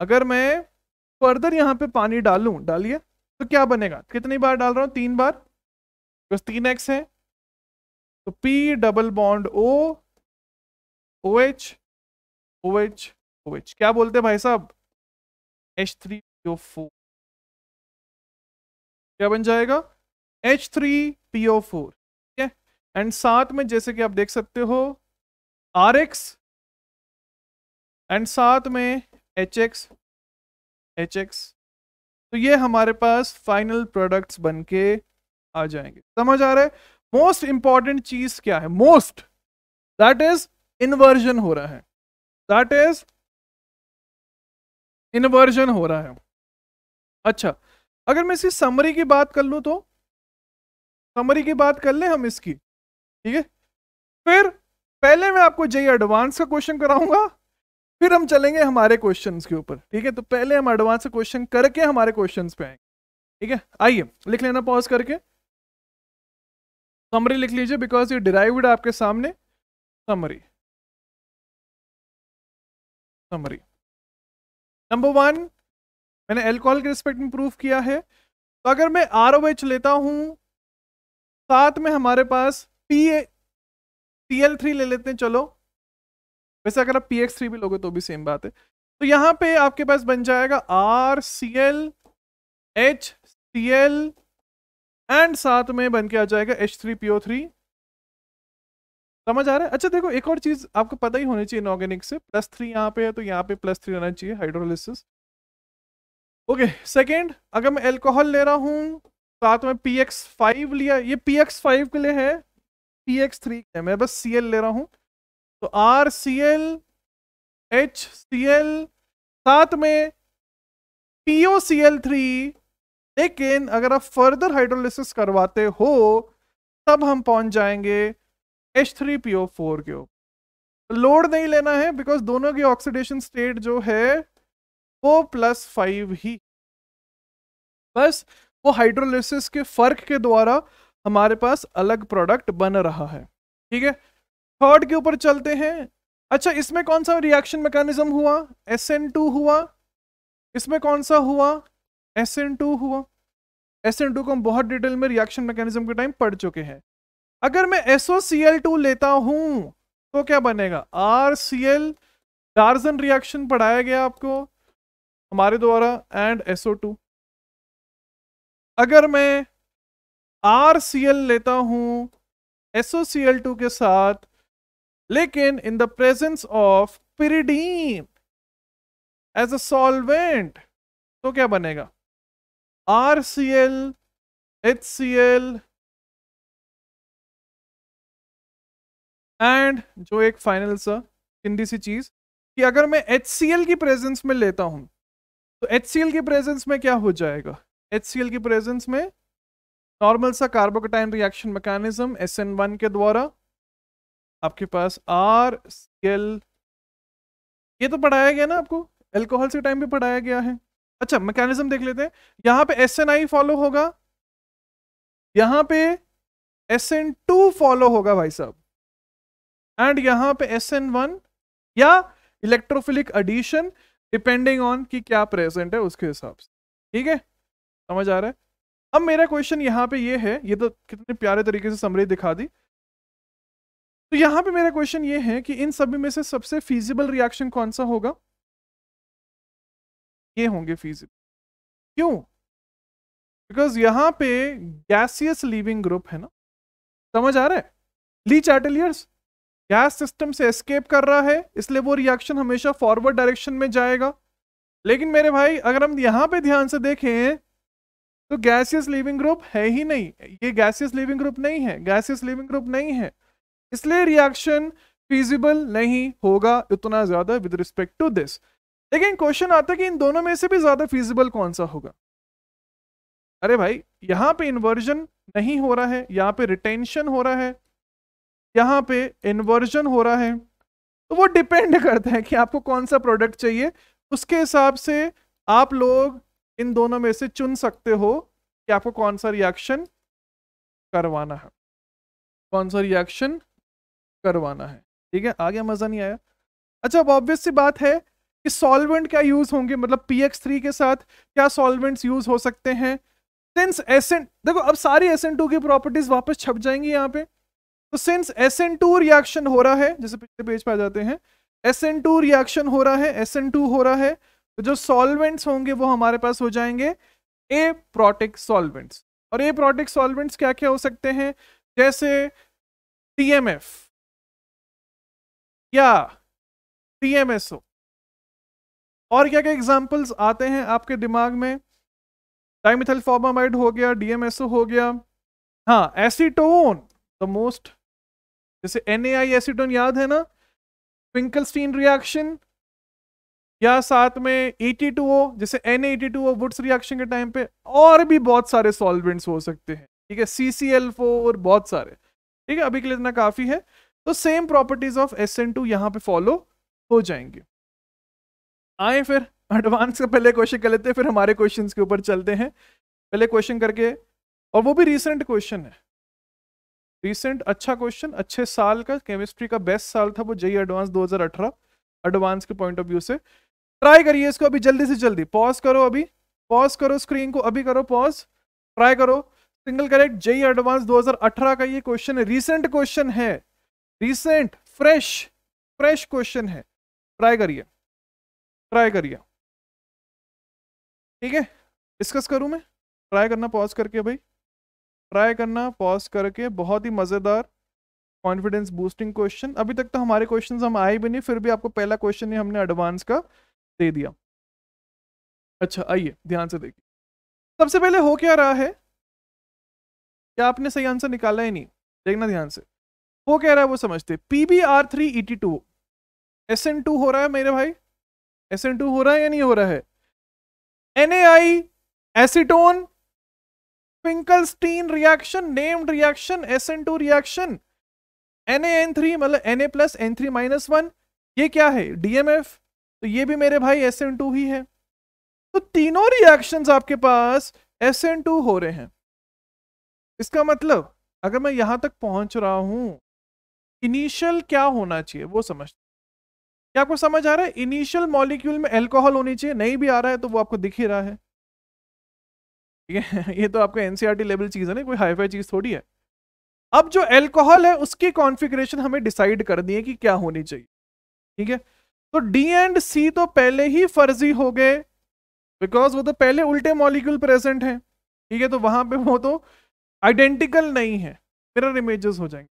अगर मैं फर्दर यहाँ पे पानी डालूं डालिए तो क्या बनेगा कितनी बार डाल रहा हूँ तीन बार बस तीन एक्स है तो P double bond O O H O H पोपोविच क्या बोलते हैं भाई साहब एच थ्री ओ फोर क्या बन जाएगा एच थ्री पीओ फोर ठीक है एंड साथ में जैसे कि आप देख सकते हो आर एक्स एंड साथ में एच एक्स एच एक्स तो ये हमारे पास फाइनल प्रोडक्ट्स बन के आ जाएंगे समझ आ रहा है मोस्ट इंपॉर्टेंट चीज क्या है मोस्ट दैट इज इन्वर्जन हो रहा है दैट इज इन्वर्जन हो रहा है अच्छा अगर मैं इसकी समरी की बात कर लूँ तो समरी की बात कर ले हम इसकी ठीक है फिर पहले मैं आपको जय एडवांस का क्वेश्चन कराऊंगा फिर हम चलेंगे हमारे क्वेश्चन के ऊपर ठीक है तो पहले हम एडवांस का क्वेश्चन करके हमारे क्वेश्चन पे आएंगे ठीक है आइए लिख लेना पॉज करके समरी लिख लीजिए बिकॉज ये डिराइव्ड आपके सामने समरी समरी नंबर वन मैंने एल्कोहल के रिस्पेक्ट में प्रूफ किया है तो अगर मैं आर ओ एच लेता हूँ साथ में हमारे पास P A P L three ले लेते हैं चलो वैसे अगर आप पी एक्स थ्री भी लोगे तो भी सेम बात है तो यहाँ पे आपके पास बन जाएगा R C L H C L and साथ में बन के आ जाएगा H three P O three समझ आ रहा है अच्छा देखो एक और चीज आपको पता ही होनी चाहिए इनऑर्गेनिक से प्लस थ्री यहाँ पे है तो यहाँ पे प्लस थ्री रहना चाहिए हाइड्रोलिसिस ओके सेकेंड अगर मैं एल्कोहल ले रहा हूँ साथ में पी एक्स फाइव लिया ये पी एक्स फाइव के लिए है पी एक्स थ्री है मैं बस सी एल ले रहा हूँ तो R C L H C L साथ में P O C L three लेकिन अगर आप फर्दर हाइड्रोलिसिस करवाते हो तब हम पहुंच जाएंगे H three P O four के ऊपर लोड नहीं लेना है बिकॉज दोनों की ऑक्सीडेशन स्टेट जो है वो प्लस फाइव ही बस वो हाइड्रोलिसिस के फर्क के द्वारा हमारे पास अलग प्रोडक्ट बन रहा है ठीक है थर्ड के ऊपर चलते हैं अच्छा इसमें कौन सा रिएक्शन मैकेनिज्म हुआ एस एन टू हुआ इसमें कौन सा हुआ एस एन टू हुआ एस एन टू को हम बहुत डिटेल में रिएक्शन मैकेनिज्म के टाइम पढ़ चुके हैं अगर मैं एसओ टू लेता हूं तो क्या बनेगा R C L Darzens reaction पढ़ाया गया आपको हमारे द्वारा एंड टू अगर मैं आर एल लेता हूं एसओ टू के साथ लेकिन in the presence of pyridine as a solvent तो क्या बनेगा R C L H C L and जो एक फाइनल सा हिंदी सी चीज़ कि अगर मैं एच की प्रेजेंस में लेता हूँ तो एच की प्रेजेंस में क्या हो जाएगा एच की प्रेजेंस में नॉर्मल सा carbocation reaction mechanism S one के द्वारा आपके पास आर सी एल ये तो पढ़ाया गया ना आपको एल्कोहल से टाइम भी पढ़ाया गया है अच्छा मैकेनिज्म देख लेते हैं यहाँ पे एस एन आई फॉलो होगा यहाँ पे एस एन टू फॉलो होगा भाई साहब एंड यहां पे एस एन वन या इलेक्ट्रोफिलिक एडिशन डिपेंडिंग ऑन कि क्या प्रेजेंट है उसके हिसाब से ठीक है समझ आ रहा है अब मेरा क्वेश्चन यहाँ पे ये है ये तो कितने प्यारे तरीके से समरी दिखा दी तो यहाँ पे मेरा क्वेश्चन ये है कि इन सभी में से सबसे फीजिबल रिएक्शन कौन सा होगा ये होंगे फीजिबल क्यों बिकॉज यहाँ पे गैसियस लिविंग ग्रुप है ना समझ आ रहा है ली चैटलियर्स गैस सिस्टम से एस्केप कर रहा है इसलिए वो रिएक्शन हमेशा फॉरवर्ड डायरेक्शन में जाएगा लेकिन मेरे भाई अगर हम यहाँ पे ध्यान से देखें तो गैसियस लिविंग ग्रुप है ही नहीं ये गैसियस लिविंग ग्रुप नहीं है गैसियस लिविंग ग्रुप नहीं है इसलिए रिएक्शन फिजिबल नहीं होगा उतना ज़्यादा विद रिस्पेक्ट टू दिस लेकिन क्वेश्चन आता है कि इन दोनों में से भी ज़्यादा फिजिबल कौन सा होगा अरे भाई यहाँ पे इन्वर्जन नहीं हो रहा है यहाँ पे रिटेंशन हो रहा है यहाँ पे इन्वर्जन हो रहा है तो वो डिपेंड करता है कि आपको कौन सा प्रोडक्ट चाहिए उसके हिसाब से आप लोग इन दोनों में से चुन सकते हो कि आपको कौन सा रिएक्शन करवाना है कौन सा रिएक्शन करवाना है ठीक है आगे मज़ा नहीं आया अच्छा अब ऑब्वियस सी बात है कि सॉल्वेंट क्या यूज़ होंगे मतलब पी एक्स थ्री के साथ क्या सॉल्वेंट्स यूज़ हो सकते हैं सिंस एसेंट देखो अब सारी एसेंट टू की प्रॉपर्टीज वापस छप जाएंगी यहाँ पे तो since S N two reaction हो रहा है जैसे पिछले पेज पर आ जाते हैं एस एन टू रिएक्शन हो रहा है एस एन टू हो रहा है तो जो सॉल्वेंट्स होंगे वो हमारे पास हो जाएंगे ए प्रोटिक सॉल्वेंट्स और ए प्रोटिक सॉल्वेंट्स क्या क्या हो सकते हैं जैसे टीएमएफ या टीएमएसओ और क्या क्या एग्जाम्पल्स आते हैं आपके दिमाग में डाइमिथल फॉर्मामाइड हो गया डीएमएसओ हो गया हाँ एसीटोन द मोस्ट जैसे एन एसीटोन याद है ना ट्विंकलस्टीन रिएक्शन या साथ में ओ e जैसे एन ओ वुड्स रिएक्शन के टाइम पे और भी बहुत सारे सॉल्वेंट्स हो सकते हैं ठीक है सी सी एल फोर बहुत सारे ठीक है अभी के लिए इतना काफ़ी है तो same properties of S N two यहाँ पे फॉलो हो जाएंगे आए फिर एडवांस का पहले क्वेश्चन कर लेते हैं फिर हमारे क्वेश्चन के ऊपर चलते हैं पहले क्वेश्चन करके और वो भी रिसेंट क्वेश्चन है रिसेंट अच्छा क्वेश्चन अच्छे साल का केमिस्ट्री का बेस्ट साल था वो जई एडवांस 2018 एडवांस के पॉइंट ऑफ व्यू से ट्राई करिए इसको अभी जल्दी से जल्दी पॉज करो अभी पॉज करो स्क्रीन को अभी करो पॉज ट्राई करो सिंगल करेक्ट जय एडवांस 2018 का ये क्वेश्चन है रिसेंट क्वेश्चन है रिसेंट फ्रेश फ्रेश क्वेश्चन है ट्राई करिए ट्राई करिए ठीक है डिस्कस करूं मैं ट्राई करना पॉज करके भाई ट्राई करना पॉज करके बहुत ही मज़ेदार कॉन्फिडेंस बूस्टिंग क्वेश्चन अभी तक तो हमारे क्वेश्चन हम आए भी नहीं फिर भी आपको पहला क्वेश्चन ही हमने एडवांस का दे दिया अच्छा आइए ध्यान से देखिए सबसे पहले हो क्या रहा है क्या आपने सही आंसर निकाला ही नहीं देखना ध्यान से हो क्या रहा है वो समझते P B R three E T two S N two हो रहा है मेरे भाई एस एन टू हो रहा है या नहीं हो रहा है N A I acetone Finkelstein reaction named reaction S N two reaction N N three मतलब N A plus N three minus one ये क्या है डीएमएफ तो ये भी मेरे भाई एस एन टू ही है तो तीनों रिएक्शंस आपके पास एस एन टू हो रहे हैं इसका मतलब अगर मैं यहां तक पहुंच रहा हूं इनिशियल क्या होना चाहिए वो समझ क्या आपको समझ आ रहा है इनिशियल मॉलिक्यूल में एल्कोहल होनी चाहिए नहीं भी आ रहा है तो वो आपको दिख ही रहा है ठीक है ये तो आपका एनसीआरटी लेवल e चीज़ है ना कोई हाईफाई चीज़ थोड़ी है अब जो एल्कोहल है उसकी कॉन्फ़िगरेशन हमें डिसाइड कर दी है कि क्या होनी चाहिए ठीक है तो डी एंड सी तो पहले ही फर्जी हो गए बिकॉज वो तो पहले उल्टे मॉलिक्यूल प्रेजेंट हैं ठीक है तो वहां पे वो तो आइडेंटिकल नहीं है मिरर इमेजेस हो जाएंगे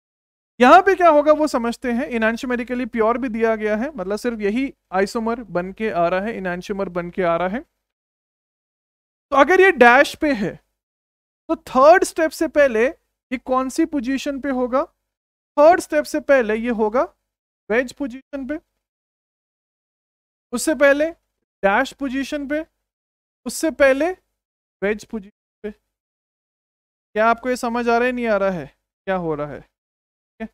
यहाँ पे क्या होगा वो समझते हैं इनानशमेरिकली प्योर भी दिया गया है मतलब सिर्फ यही आइसोमर बन के आ रहा है इनानशमर बन के आ रहा है तो अगर ये डैश पे है तो थर्ड स्टेप से पहले ये कौन सी पोजीशन पे होगा थर्ड स्टेप से पहले ये होगा वेज पोजीशन पे उससे पहले डैश पोजीशन पे उससे पहले वेज पोजीशन पे क्या आपको ये समझ आ रहा है नहीं आ रहा है क्या हो रहा है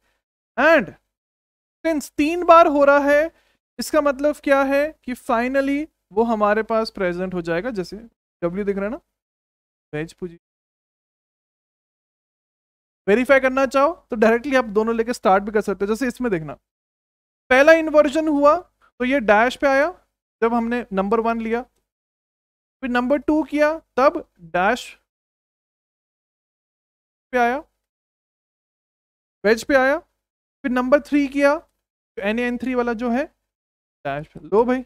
एंड सिंस तीन बार हो रहा है इसका मतलब क्या है कि फाइनली वो हमारे पास प्रेजेंट हो जाएगा जैसे डब्ल्यू दिख रहा है ना वेज पूजी वेरीफाई करना चाहो तो डायरेक्टली आप दोनों लेके स्टार्ट भी कर सकते हो जैसे इसमें देखना पहला इन्वर्जन हुआ तो ये डैश पे आया जब हमने नंबर वन लिया फिर नंबर टू किया तब डैश पे आया वेज पे आया फिर नंबर थ्री किया एन एन थ्री वाला जो है डैश लो भाई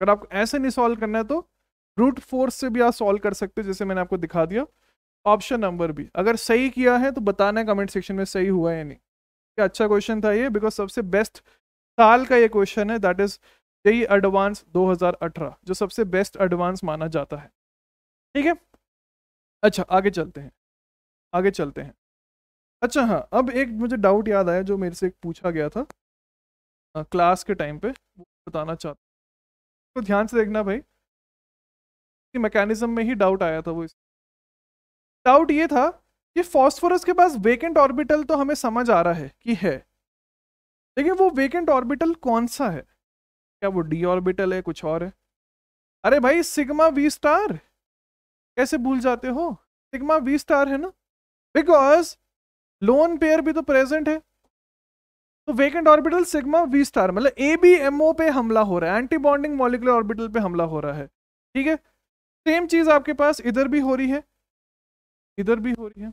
अगर आपको ऐसे नहीं सॉल्व करना है तो रूट फोर्स से भी आप सॉल्व कर सकते हो जैसे मैंने आपको दिखा दिया ऑप्शन नंबर भी अगर सही किया है तो बताना है कमेंट सेक्शन में सही हुआ है या नहीं क्या अच्छा क्वेश्चन था ये बिकॉज सबसे बेस्ट साल का ये क्वेश्चन है दैट इज यही एडवांस 2018 जो सबसे बेस्ट एडवांस माना जाता है ठीक है अच्छा आगे चलते हैं आगे चलते हैं अच्छा हाँ अब एक मुझे डाउट याद आया जो मेरे से पूछा गया था आ, क्लास के टाइम पे वो बताना चाहता हूँ तो ध्यान से देखना भाई की मैकेनिज्म में ही डाउट आया था वो इस डाउट ये था कि फॉस्फोरस के पास वेकेंट ऑर्बिटल तो हमें समझ आ रहा है कि है लेकिन वो वेकेंट ऑर्बिटल कौन सा है क्या वो डी ऑर्बिटल है कुछ और है अरे भाई सिग्मा वी स्टार कैसे भूल जाते हो सिग्मा वी स्टार है ना बिकॉज लोन पेयर भी तो प्रेजेंट है तो vacant orbital sigma V star मतलब ए बी एम ओ पे हमला हो रहा है एंटी बॉन्डिंग मॉलिकुलर ऑर्बिटल पे हमला हो रहा है ठीक है सेम चीज आपके पास इधर भी हो रही है इधर भी हो रही है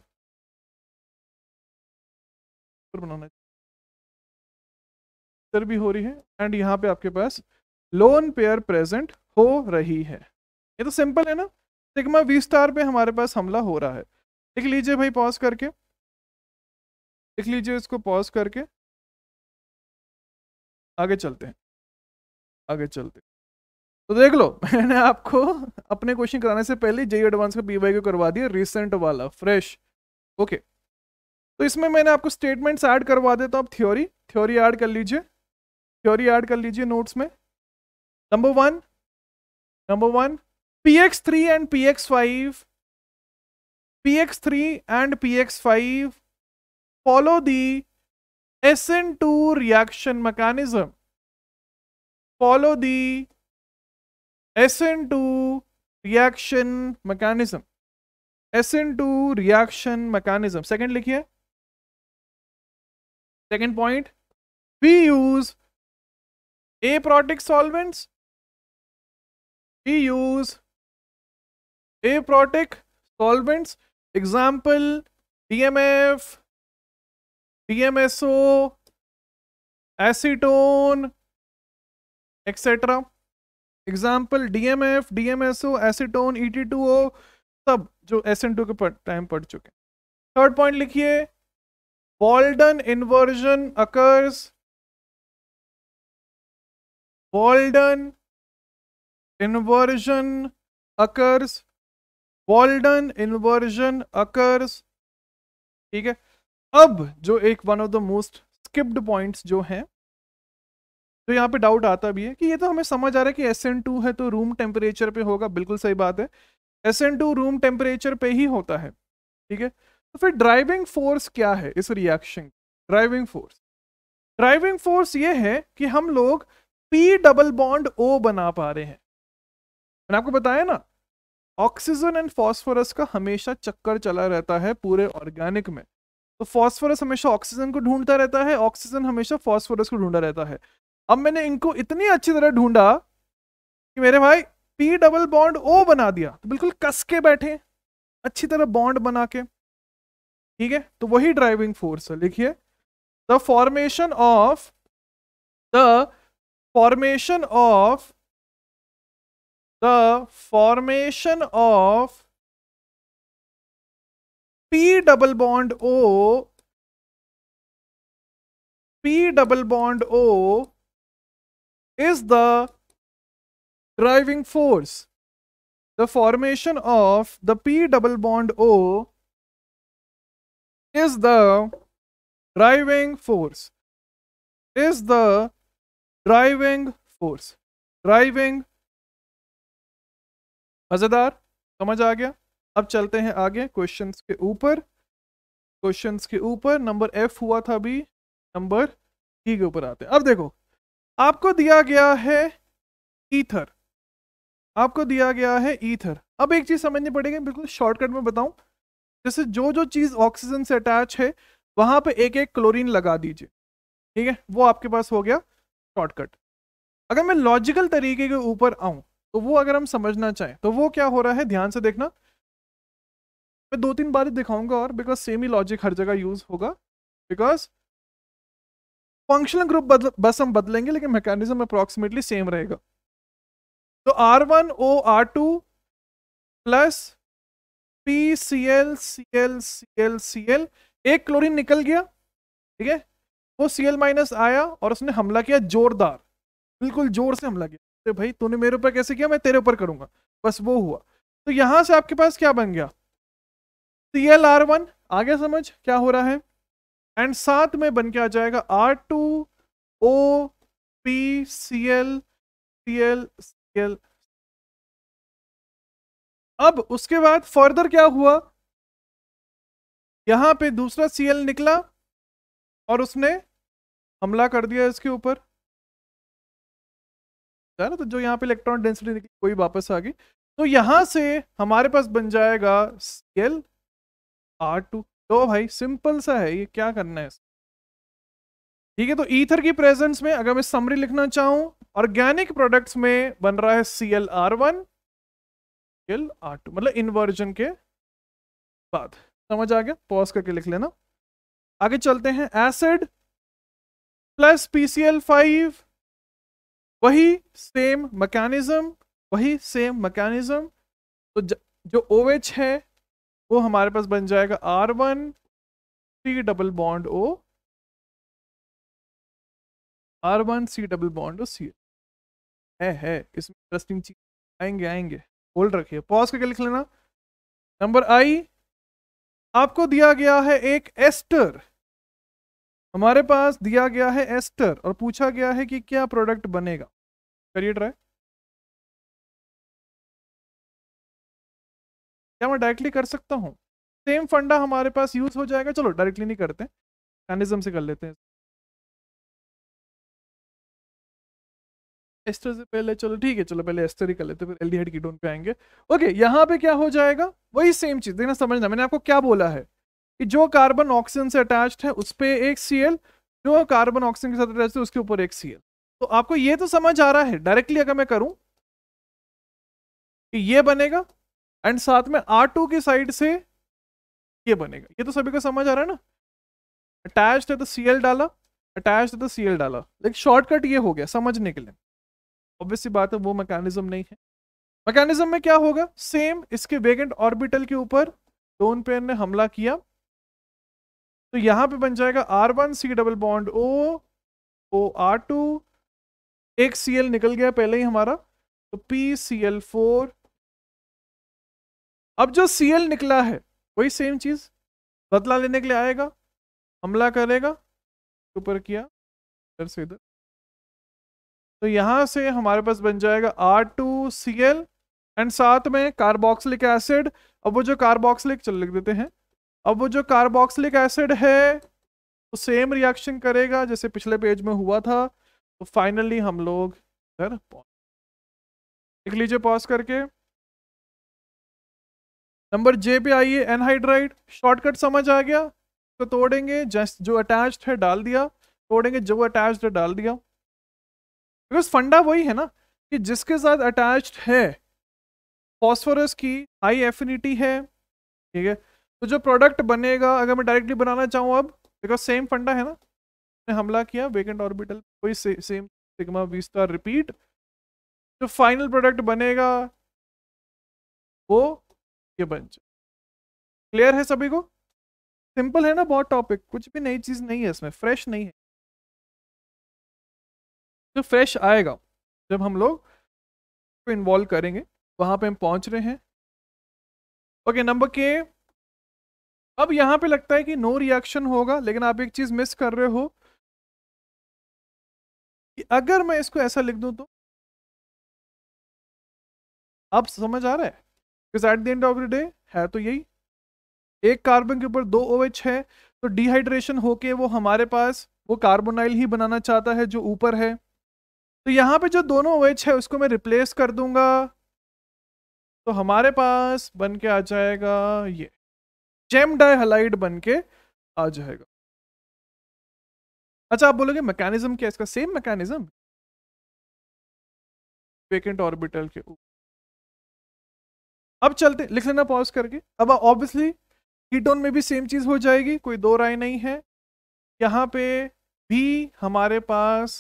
बनाना इधर भी हो रही है एंड यहां पे आपके पास लोन पेयर प्रेजेंट हो रही है ये तो सिंपल है ना सिग्मा वी स्टार पे हमारे पास हमला हो रहा है लिख लीजिए भाई पॉज करके लिख लीजिए इसको पॉज करके आगे चलते हैं आगे चलते हैं तो देख लो मैंने आपको अपने क्वेश्चन कराने से पहले जे एडवांस का बीवाई करवा दिया रिसेंट वाला फ्रेश ओके तो इसमें मैंने आपको स्टेटमेंट्स ऐड करवा देता हूँ आप थ्योरी थ्योरी ऐड कर लीजिए थ्योरी ऐड कर लीजिए नोट्स में number one number one P X three and P X five P X three and P X five follow the S N two reaction mechanism follow the SN2 reaction mechanism. SN2 reaction mechanism. Second लिखिए. Second point. We use aprotic solvents. We use aprotic solvents. Example DMF, DMSO, acetone, etc. Example DMF DMSO acetone ओ सब जो एस एन टू के टाइम पढ़ चुके हैं थर्ड पॉइंट लिखिए Walden inversion occurs Walden inversion occurs Walden inversion occurs ठीक है अब जो एक one of the most skipped points जो हैं तो यहाँ पे डाउट आता भी है कि ये तो हमें समझ आ रहा है कि एस एन टू है तो रूम टेम्परेचर पे होगा बिल्कुल सही बात है S N two room temperature पे ही होता है ठीक है तो फिर ड्राइविंग फोर्स क्या है इस reaction driving force driving force ये है कि हम लोग पी डबल बॉन्ड ओ बना पा रहे हैं मैंने आपको बताया ना ऑक्सीजन एंड फॉस्फोरस का हमेशा चक्कर चला रहता है पूरे ऑर्गेनिक में तो फॉस्फोरस हमेशा ऑक्सीजन को ढूंढता रहता है ऑक्सीजन हमेशा फॉस्फोरस को ढूंढा रहता है अब मैंने इनको इतनी अच्छी तरह ढूंढा कि मेरे भाई पी डबल बॉन्ड ओ बना दिया तो बिल्कुल कस के बैठे अच्छी तरह बॉन्ड बना के ठीक है तो वही ड्राइविंग फोर्स है लिखिए the formation of the formation of the formation of P double bond O P double bond O is the driving force. The formation of the P double bond O is the driving force. Is the driving force. Driving मजेदार समझ आ गया अब चलते हैं आगे क्वेश्चंस के ऊपर क्वेश्चंस के ऊपर नंबर एफ हुआ था अभी नंबर ई के ऊपर आते हैं अब देखो आपको दिया गया है ईथर आपको दिया गया है ईथर अब एक चीज समझनी पड़ेगी बिल्कुल शॉर्टकट में बताऊं जैसे जो जो चीज ऑक्सीजन से अटैच है वहां पे एक एक क्लोरीन लगा दीजिए ठीक है वो आपके पास हो गया शॉर्टकट अगर मैं लॉजिकल तरीके के ऊपर आऊं तो वो अगर हम समझना चाहें तो वो क्या हो रहा है ध्यान से देखना मैं दो तीन बार दिखाऊंगा और बिकॉज सेम ही लॉजिक हर जगह यूज होगा बिकॉज फंक्शनल ग्रुप बदल, बस हम बदलेंगे लेकिन मैकेनिज्म अप्रॉक्सीमेटली सेम रहेगा तो R one O R two plus P C L C L C L C L एक क्लोरीन निकल गया ठीक है वो सी एल माइनस आया और उसने हमला किया जोरदार बिल्कुल जोर से हमला किया अरे तो भाई तूने मेरे ऊपर कैसे किया मैं तेरे ऊपर करूंगा बस वो हुआ तो यहाँ से आपके पास क्या बन गया सी एल आर वन आगे समझ क्या हो रहा है एंड साथ में बन के आ जाएगा R two O P C L C L C L अब उसके बाद फर्दर क्या हुआ यहां पे दूसरा सीएल निकला और उसने हमला कर दिया इसके ऊपर ना तो जो यहाँ पे इलेक्ट्रॉन डेंसिटी निकली वही वापस आ गई तो यहां से हमारे पास बन जाएगा एल आर टू तो भाई सिंपल सा है ये क्या करना है ठीक है तो ईथर की प्रेजेंस में अगर मैं समरी लिखना चाहूं ऑर्गेनिक प्रोडक्ट्स में बन रहा है C L R one L R two मतलब इन्वर्जन के बाद समझ आ गया पॉज करके लिख लेना आगे चलते हैं acid plus P C L five वही सेम मैकेनिज्म वही सेम मैकेनिज्म तो जो ओ OH है वो हमारे पास बन जाएगा R one C double bond O R one C double bond O C है है इसमें इंटरेस्टिंग चीज आएंगे आएंगे होल्ड रखिए पॉज करके लिख लेना नंबर आई आपको दिया गया है एक एस्टर हमारे पास दिया गया है एस्टर और पूछा गया है कि क्या प्रोडक्ट बनेगा करिए ट्राई क्या मैं डायरेक्टली कर सकता हूँ सेम फंडा हमारे पास यूज़ हो जाएगा चलो डायरेक्टली नहीं करते मैकेनिज्म से कर लेते हैं एस्टर से पहले चलो ठीक है चलो पहले एस्टर ही कर लेते फिर की डोन पे आएंगे ओके यहाँ पे क्या हो जाएगा वही सेम चीज़ देखना समझना मैंने आपको क्या बोला है कि जो कार्बन ऑक्सीजन से अटैच्ड है उस पर एक सी जो कार्बन ऑक्सीजन के साथ अटैच है उसके ऊपर एक सी तो आपको ये तो समझ आ रहा है डायरेक्टली अगर मैं करूं कि ये बनेगा एंड साथ में आर टू की साइड से ये बनेगा ये तो सभी को समझ आ रहा है ना अटैच है तो सी एल डाला अटैच है तो सी एल डाला लेकिन शॉर्टकट ये हो गया समझने के लिए ऑब्वियसली बात है वो मैकेनिज्म नहीं है मैकेनिज्म में क्या होगा सेम इसके वेगेंट ऑर्बिटल के ऊपर डोन पेन ने हमला किया तो यहां पे बन जाएगा R one C double bond O O R two एक सी एल निकल गया पहले ही हमारा तो पी सी एल फोर अब जो सीएल निकला है वही सेम चीज बदला लेने के लिए आएगा हमला करेगा ऊपर किया इधर से इधर तो यहाँ से हमारे पास बन जाएगा R two C L and साथ में कार्बोक्सिलिक एसिड अब वो जो कार्बोक्सिलिक चल लिख देते हैं अब वो जो कार्बोक्सिलिक एसिड है वो सेम रिएक्शन करेगा जैसे पिछले पेज में हुआ था तो फाइनली हम लोग इधर लिख लीजिए पॉज करके नंबर जे पे आइए एनहाइड्राइड शॉर्टकट समझ आ गया तो तोड़ेंगे जस्ट जो अटैच्ड है डाल दिया तोड़ेंगे जो अटैच्ड है डाल दिया बिकॉज फंडा वही है ना कि जिसके साथ अटैच्ड है फॉस्फोरस की हाई एफिनिटी है ठीक है तो जो प्रोडक्ट बनेगा अगर मैं डायरेक्टली बनाना चाहूँ अब बिकॉज सेम फंडा है ना ने हमला किया वेकेंट ऑर्बिटल कोई से, same sigma bees star repeat जो फाइनल प्रोडक्ट बनेगा वो ये बन जाए क्लियर है सभी को सिंपल है ना बहुत टॉपिक कुछ भी नई चीज़ नहीं है इसमें फ्रेश नहीं है जो फ्रेश आएगा जब हम लोग इन्वॉल्व करेंगे वहां पे हम पहुंच रहे हैं ओके नंबर के अब यहां पे लगता है कि नो रिएक्शन होगा लेकिन आप एक चीज़ मिस कर रहे हो कि अगर मैं इसको ऐसा लिख दू तो आप समझ आ रहा है because at the end of the day है तो यही एक कार्बन के ऊपर दो ओ OH है तो डिहाइड्रेशन होके वो हमारे पास वो कार्बोनाइल ही बनाना चाहता है जो ऊपर है तो यहाँ पे जो दोनों ओ OH है उसको मैं रिप्लेस कर दूंगा तो हमारे पास बन के आ जाएगा ये जेम डाइहलाइड बन के आ जाएगा अच्छा आप बोलोगे मैकेनिज्म क्या इसका सेम मैकेनिज्म वेकेंट ऑर्बिटल के ऊपर अब चलते लिख लेना पॉज करके अब ऑब्वियसली कीटोन में भी सेम चीज हो जाएगी कोई दो राय नहीं है यहाँ पे भी हमारे पास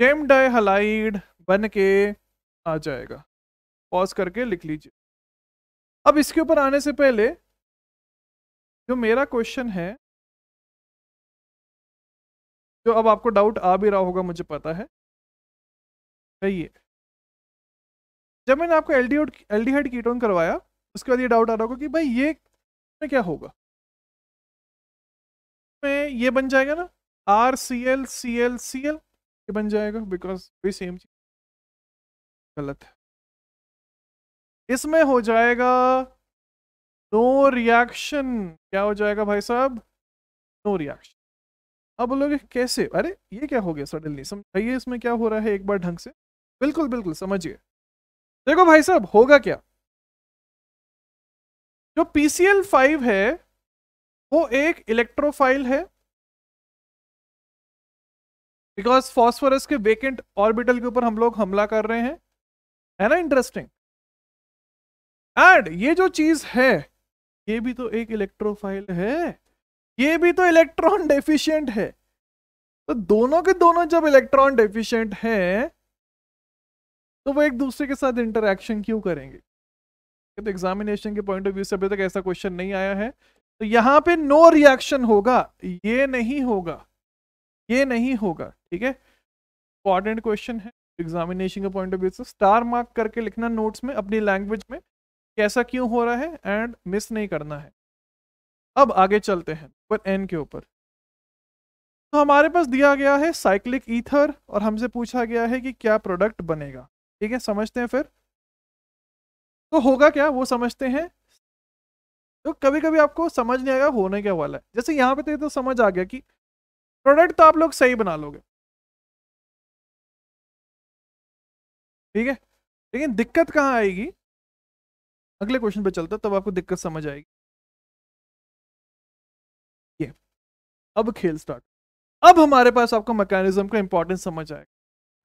जेम डाइहलाइड बन के आ जाएगा पॉज करके लिख लीजिए अब इसके ऊपर आने से पहले जो मेरा क्वेश्चन है जो अब आपको डाउट आ भी रहा होगा मुझे पता है ये जब मैंने आपको एल डी एल कीटोन करवाया उसके बाद ये डाउट आ रहा होगा कि भाई ये में क्या होगा में ये बन जाएगा ना R C L C L C L ये बन जाएगा बिकॉज वही सेम चीज गलत है इसमें हो जाएगा नो रिएक्शन क्या हो जाएगा भाई साहब नो रिएक्शन अब बोलोगे कैसे अरे ये क्या हो गया सडनली समझाइए इसमें क्या हो रहा है एक बार ढंग से बिल्कुल बिल्कुल समझिए देखो भाई साहब होगा क्या जो PCL5 फाइव है वो एक इलेक्ट्रोफाइल है बिकॉज फॉस्फोरस के वेकेंट ऑर्बिटल के ऊपर हम लोग हमला कर रहे हैं है ना इंटरेस्टिंग एंड ये जो चीज है ये भी तो एक इलेक्ट्रोफाइल है ये भी तो इलेक्ट्रॉन डेफिशिएंट है तो दोनों के दोनों जब इलेक्ट्रॉन डेफिशिएंट हैं तो वो एक दूसरे के साथ इंटरेक्शन क्यों करेंगे तो एग्जामिनेशन के पॉइंट ऑफ व्यू से अभी तक ऐसा क्वेश्चन नहीं आया है तो यहाँ पे नो रिएक्शन होगा ये नहीं होगा ये नहीं होगा ठीक है इंपॉर्टेंट क्वेश्चन है एग्जामिनेशन के पॉइंट ऑफ व्यू से स्टार मार्क करके लिखना नोट्स में अपनी लैंग्वेज में कैसा क्यों हो रहा है एंड मिस नहीं करना है अब आगे चलते हैं पर एन के ऊपर तो हमारे पास दिया गया है साइक्लिक ईथर और हमसे पूछा गया है कि क्या प्रोडक्ट बनेगा ठीक है समझते हैं फिर तो होगा क्या वो समझते हैं तो कभी कभी आपको समझ नहीं आएगा होने क्या वाला है जैसे यहाँ पे तो ये तो समझ आ गया कि प्रोडक्ट तो आप लोग सही बना लोगे ठीक है लेकिन दिक्कत कहाँ आएगी अगले क्वेश्चन पे चलते तब आपको दिक्कत समझ आएगी ये अब खेल स्टार्ट अब हमारे पास आपको मैकेनिज्म का इंपॉर्टेंस समझ आएगा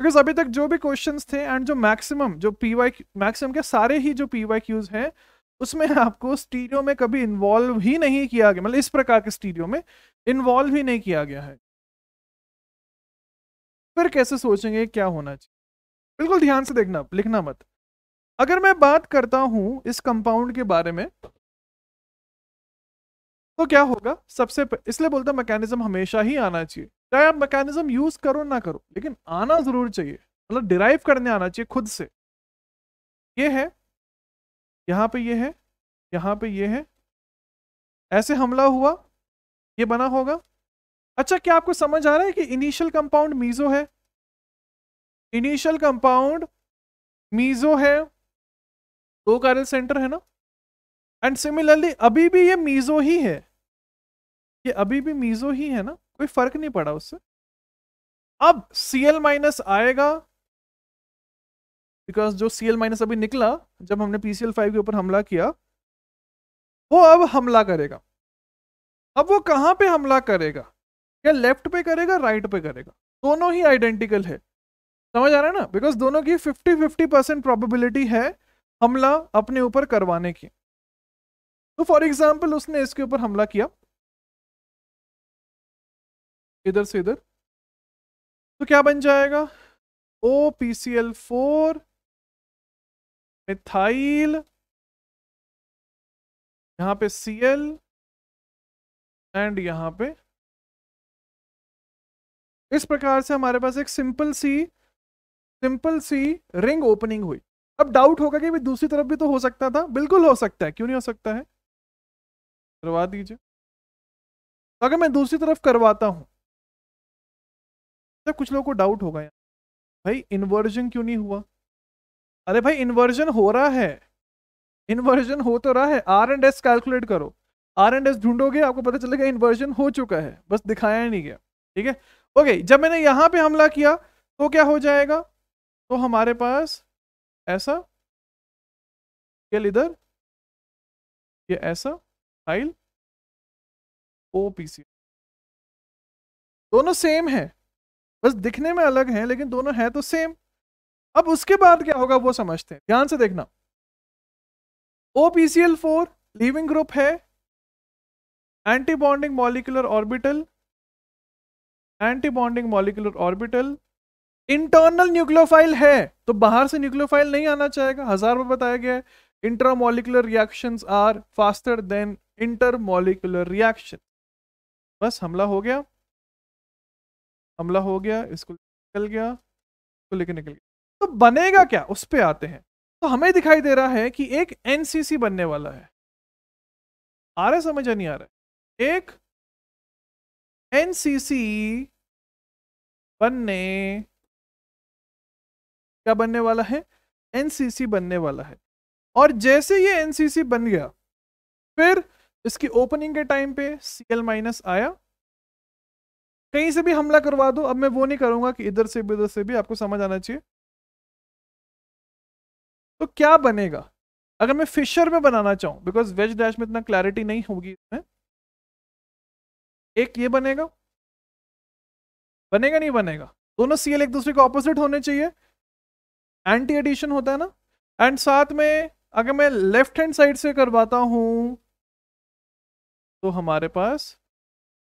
बिकॉज अभी तक जो भी क्वेश्चन थे एंड जो मैक्सिमम जो पी वाई मैक्सिमम के सारे ही जो पी वाई क्यूज हैं उसमें आपको स्टीरियो में कभी इन्वॉल्व ही नहीं किया गया मतलब इस प्रकार के स्टीरियो में इन्वॉल्व ही नहीं किया गया है फिर कैसे सोचेंगे क्या होना चाहिए बिल्कुल ध्यान से देखना लिखना मत अगर मैं बात करता हूं इस कंपाउंड के बारे में तो क्या होगा सबसे इसलिए बोलता मैकेनिज्म हमेशा ही आना चाहिए चाहे आप मैकेनिज्म यूज करो ना करो लेकिन आना जरूर चाहिए मतलब डिराइव करने आना चाहिए खुद से ये है यहाँ पे ये है यहाँ पे ये है ऐसे हमला हुआ ये बना होगा अच्छा क्या आपको समझ आ रहा है कि इनिशियल कंपाउंड मीजो है इनिशियल कंपाउंड मीजो है दो कार्यल सेंटर है ना एंड सिमिलरली अभी भी ये मीजो ही है ये अभी भी मीजो ही है ना कोई फर्क नहीं पड़ा उससे अब सी एल माइनस आएगा बिकॉज जो सीएल माइनस अभी निकला जब हमने पी सी एल फाइव के ऊपर हमला किया वो अब हमला करेगा अब वो कहाँ पे हमला करेगा क्या लेफ्ट पे करेगा राइट पे करेगा दोनों ही आइडेंटिकल है समझ आ रहा है ना बिकॉज दोनों की फिफ्टी फिफ्टी परसेंट प्रॉबिलिटी है हमला अपने ऊपर करवाने की तो फॉर एग्जाम्पल उसने इसके ऊपर हमला किया इधर से इधर तो क्या बन जाएगा O P C L four methyl यहां पे सी एल एंड यहां पे इस प्रकार से हमारे पास एक simple C simple C ring opening हुई अब डाउट होगा कि भी दूसरी तरफ भी तो हो सकता था बिल्कुल हो सकता है क्यों नहीं हो सकता है करवा दीजिए अगर मैं दूसरी तरफ करवाता हूं तो कुछ लोगों को डाउट होगा यार भाई इन्वर्जन क्यों नहीं हुआ अरे भाई इन्वर्जन हो रहा है इन्वर्जन हो तो रहा है आर एंड एस कैलकुलेट करो आर एंड एस ढूंढोगे आपको पता चलेगा इन्वर्जन हो चुका है बस दिखाया ही नहीं गया ठीक है ओके जब मैंने यहाँ पे हमला किया तो क्या हो जाएगा तो हमारे पास ऐसा केल इधर ये ऐसा फाइल ओ दोनों सेम है बस दिखने में अलग हैं लेकिन दोनों हैं तो सेम अब उसके बाद क्या होगा वो समझते हैं ध्यान से देखना O P C L four leaving group है anti bonding molecular orbital anti bonding molecular orbital internal nucleophile है तो बाहर से न्यूक्लियोफाइल नहीं आना चाहेगा हजार बार बताया गया है intramolecular reaction are faster than intermolecular reaction बस हमला हो गया हमला हो गया इसको निकल गया इसको लेके निकल गया तो बनेगा क्या उस पर आते हैं तो हमें दिखाई दे रहा है कि एक एनसीसी बनने वाला है आ रहा समझ नहीं आ रहा है एक एनसीसी बनने क्या बनने वाला है एनसीसी बनने वाला है और जैसे ये एनसीसी बन गया फिर इसकी ओपनिंग के टाइम पे सीएल माइनस आया कहीं से भी हमला करवा दो अब मैं वो नहीं करूंगा कि इधर से भी उधर से भी आपको समझ आना चाहिए तो क्या बनेगा अगर मैं फिशर में बनाना चाहूँ बिकॉज वेज डैश में इतना क्लैरिटी नहीं होगी इसमें एक ये बनेगा बनेगा नहीं बनेगा दोनों सीएल एक दूसरे के ऑपोजिट होने चाहिए एंटी एडिशन होता है ना एंड साथ में अगर मैं लेफ्ट हैंड साइड से करवाता हूं तो हमारे पास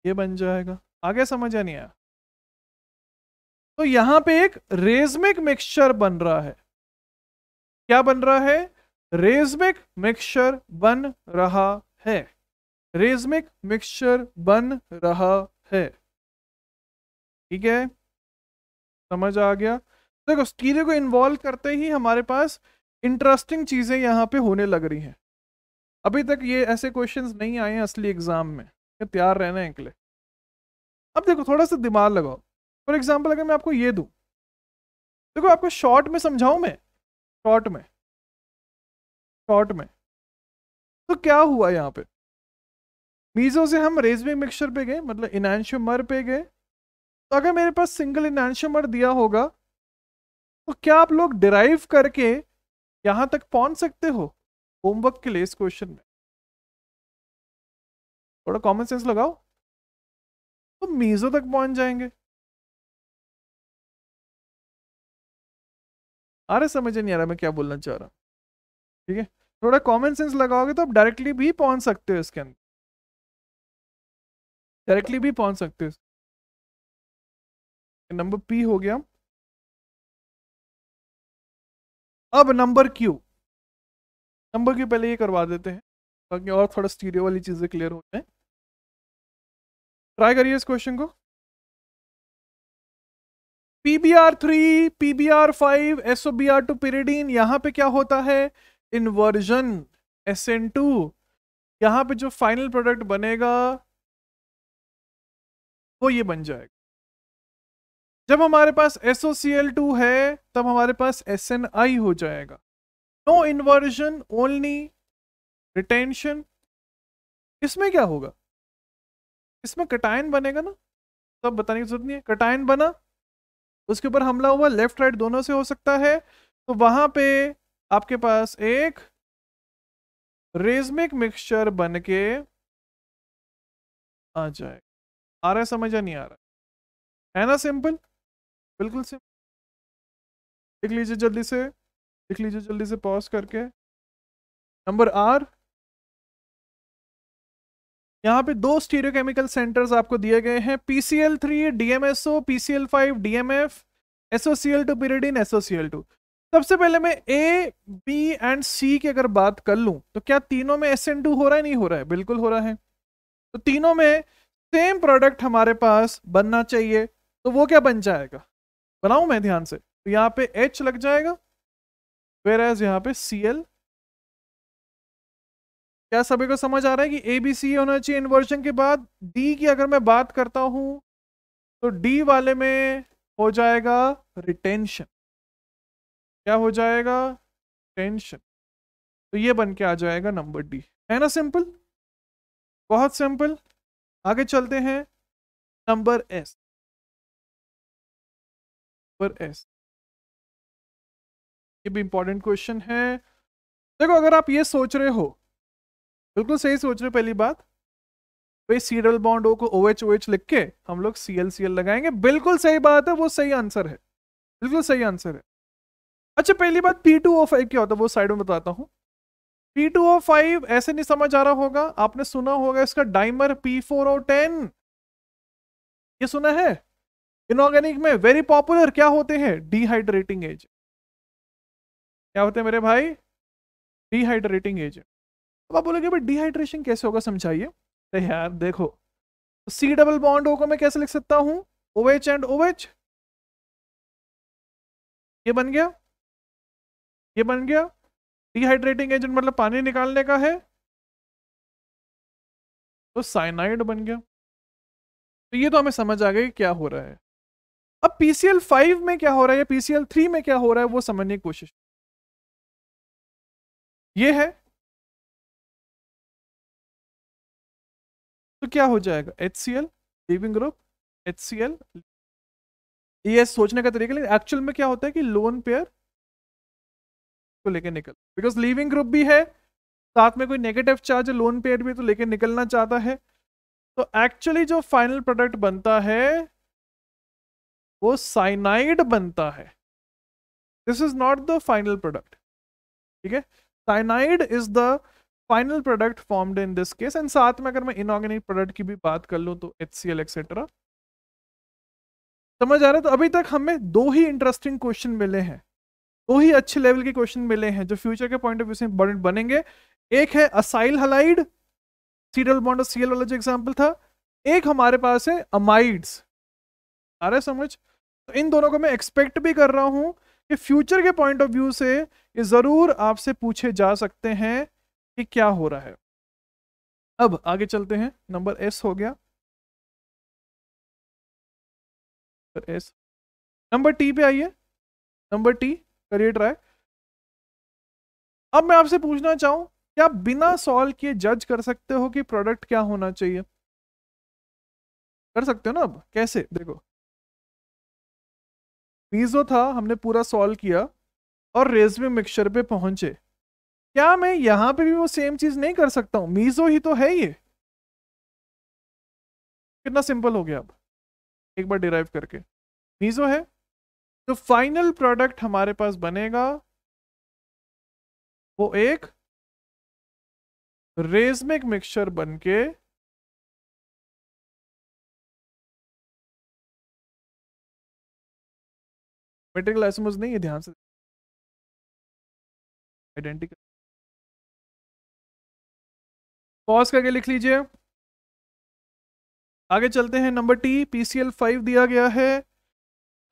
ये बन जाएगा आगे समझ नहीं आया तो यहां पे एक रेजमिक मिक्सचर बन रहा है क्या बन रहा है रेजमिक मिक्सचर बन रहा है रेजमिक मिक्सचर बन रहा है ठीक है समझ आ गया देखो स्टीरियो को इन्वॉल्व करते ही हमारे पास इंटरेस्टिंग चीज़ें यहाँ पे होने लग रही हैं अभी तक ये ऐसे क्वेश्चंस नहीं आए हैं असली एग्ज़ाम में तैयार रहना है इनके लिए अब देखो थोड़ा सा दिमाग लगाओ फॉर एग्जाम्पल अगर मैं आपको ये दूँ देखो आपको शॉर्ट में समझाऊँ मैं शॉर्ट में शॉर्ट में तो क्या हुआ यहाँ पे मीज़ो से हम रेजवे मिक्सचर पे गए मतलब इनैंशोमर पे गए तो अगर मेरे पास सिंगल इनैंशोमर दिया होगा तो क्या आप लोग डिराइव करके यहाँ तक पहुँच सकते हो होमवर्क के लिए इस क्वेश्चन में थोड़ा कॉमन सेंस लगाओ तो मीजो तक पहुंच जाएंगे अरे समझ नहीं आ रहा मैं क्या बोलना चाह रहा ठीक है थोड़ा कॉमन सेंस लगाओगे तो आप डायरेक्टली भी पहुंच सकते हो इसके अंदर डायरेक्टली भी पहुंच सकते हो नंबर पी हो गया अब नंबर क्यू नंबर क्यू पहले ये करवा देते हैं ताकि और थोड़ा स्टीरियो वाली चीज़ें क्लियर हो जाए ट्राई करिए इस क्वेश्चन को PBR three PBR five SOBR two pyridine यहां पर क्या होता है इनवर्जन एस एन टू यहां पर जो फाइनल प्रोडक्ट बनेगा वो ये बन जाएगा जब हमारे पास टू है तब हमारे पास एस एन आई हो जाएगा नो इन्वर्जन ओनली रिटेंशन इसमें क्या होगा इसमें कटायन बनेगा ना सब बताने की जरूरत नहीं है कटायन बना उसके ऊपर हमला हुआ लेफ्ट राइट दोनों से हो सकता है तो वहां पे आपके पास एक रेजमिक मिक्सचर बन के आ जाए आ रहा है समझ नहीं आ रहा है ना सिंपल बिल्कुल सिंपल लिख लीजिए जल्दी से लिख लीजिए जल्दी से पॉज करके नंबर आर यहाँ पे दो स्टीरियोकेमिकल सेंटर्स आपको दिए गए हैं PCL three DMSO PCL five DMF SOCL two pyridine SOCL two सबसे पहले मैं ए बी एंड सी की अगर बात कर लूँ तो क्या तीनों में एस एन टू हो रहा है नहीं हो रहा है बिल्कुल हो रहा है तो तीनों में सेम प्रोडक्ट हमारे पास बनना चाहिए तो वो क्या बन जाएगा बनाऊ मैं ध्यान से तो यहाँ पे एच लग जाएगा वेर एज यहाँ पे सी एल क्या सभी को समझ आ रहा है कि ए बी सी होना चाहिए इन्वर्जन के बाद डी की अगर मैं बात करता हूं तो डी वाले में हो जाएगा रिटेंशन क्या हो जाएगा टेंशन तो ये बन के आ जाएगा नंबर डी है ना सिंपल बहुत सिंपल आगे चलते हैं नंबर एस नंबर एस ये भी इंपॉर्टेंट क्वेश्चन है देखो अगर आप ये सोच रहे हो बिल्कुल सही सोच रहे हो पहली बात तो इस सी डबल बॉन्ड ओ को ओ एच ओ एच लिख के हम लोग सी एल सी एल लगाएंगे बिल्कुल सही बात है वो सही आंसर है बिल्कुल सही आंसर है अच्छा पहली बात पी टू ओ फाइव क्या होता है वो साइड में बताता हूँ पी टू ओ फाइव ऐसे नहीं समझ आ रहा होगा आपने सुना होगा इसका dimer P four O ten ये सुना है इनऑर्गेनिक में वेरी पॉपुलर क्या होते हैं डिहाइड्रेटिंग एजेंट क्या होते हैं मेरे भाई डिहाइड्रेटिंग एजेंट अब आप बोलोगे भाई डिहाइड्रेशन कैसे होगा समझाइए तो यार देखो सी डबल बॉन्ड ओ को मैं कैसे लिख सकता हूँ ओवेच एंड ओवेच ये बन गया ये बन गया डिहाइड्रेटिंग एजेंट मतलब पानी निकालने का है तो साइनाइड बन गया तो ये तो हमें समझ आ गया क्या हो रहा है अब PCl5 में क्या हो रहा है या PCl3 में क्या हो रहा है वो समझने की कोशिश ये है तो क्या हो जाएगा H C L leaving group H C L ये सोचने का तरीका लेकिन एक्चुअल में क्या होता है कि लोन पेयर को लेके निकल बिकॉज लिविंग ग्रुप भी है साथ में कोई नेगेटिव चार्ज है लोन पेयर भी तो लेके निकलना चाहता है तो एक्चुअली जो फाइनल प्रोडक्ट बनता है वो साइनाइड बनता है this is not the final product ठीक है cyanide is the final product formed in this case and साथ में अगर मैं इनऑर्गेनिक प्रोडक्ट की भी बात कर लूँ तो एच सी एल एक्सेट्रा समझ आ रहा है तो अभी तक हमें दो ही इंटरेस्टिंग क्वेश्चन मिले हैं दो ही अच्छे लेवल के क्वेश्चन मिले हैं जो फ्यूचर के पॉइंट ऑफ व्यू से इंपॉर्टेंट बनेंगे एक है असाइल हलाइड सीरियल बॉन्ड और सीएल वाला जो एग्जाम्पल था एक हमारे पास है अमाइड्स आ रहा है समझ तो इन दोनों को मैं एक्सपेक्ट भी कर रहा हूँ कि फ्यूचर के पॉइंट ऑफ व्यू से ये ज़रूर आपसे पूछे जा सकते हैं कि क्या हो रहा है अब आगे चलते हैं नंबर एस हो गया नंबर एस नंबर टी पे आइए नंबर टी करिए ट्राई अब मैं आपसे पूछना चाहूं क्या बिना सॉल्व किए जज कर सकते हो कि प्रोडक्ट क्या होना चाहिए कर सकते हो ना अब कैसे देखो पीजो था हमने पूरा सॉल्व किया और रेजवे मिक्सचर पे पहुंचे क्या मैं यहां पे भी वो सेम चीज नहीं कर सकता हूं मीजो ही तो है ये कितना सिंपल हो गया अब एक बार डिराइव करके मीजो है तो फाइनल प्रोडक्ट हमारे पास बनेगा वो एक रेजमिक मिक्सचर बनके ऐसे मुझे नहीं है ध्यान से आइडेंटिकल पॉज करके लिख लीजिए आगे चलते हैं नंबर टी पीसीएल फाइव दिया गया है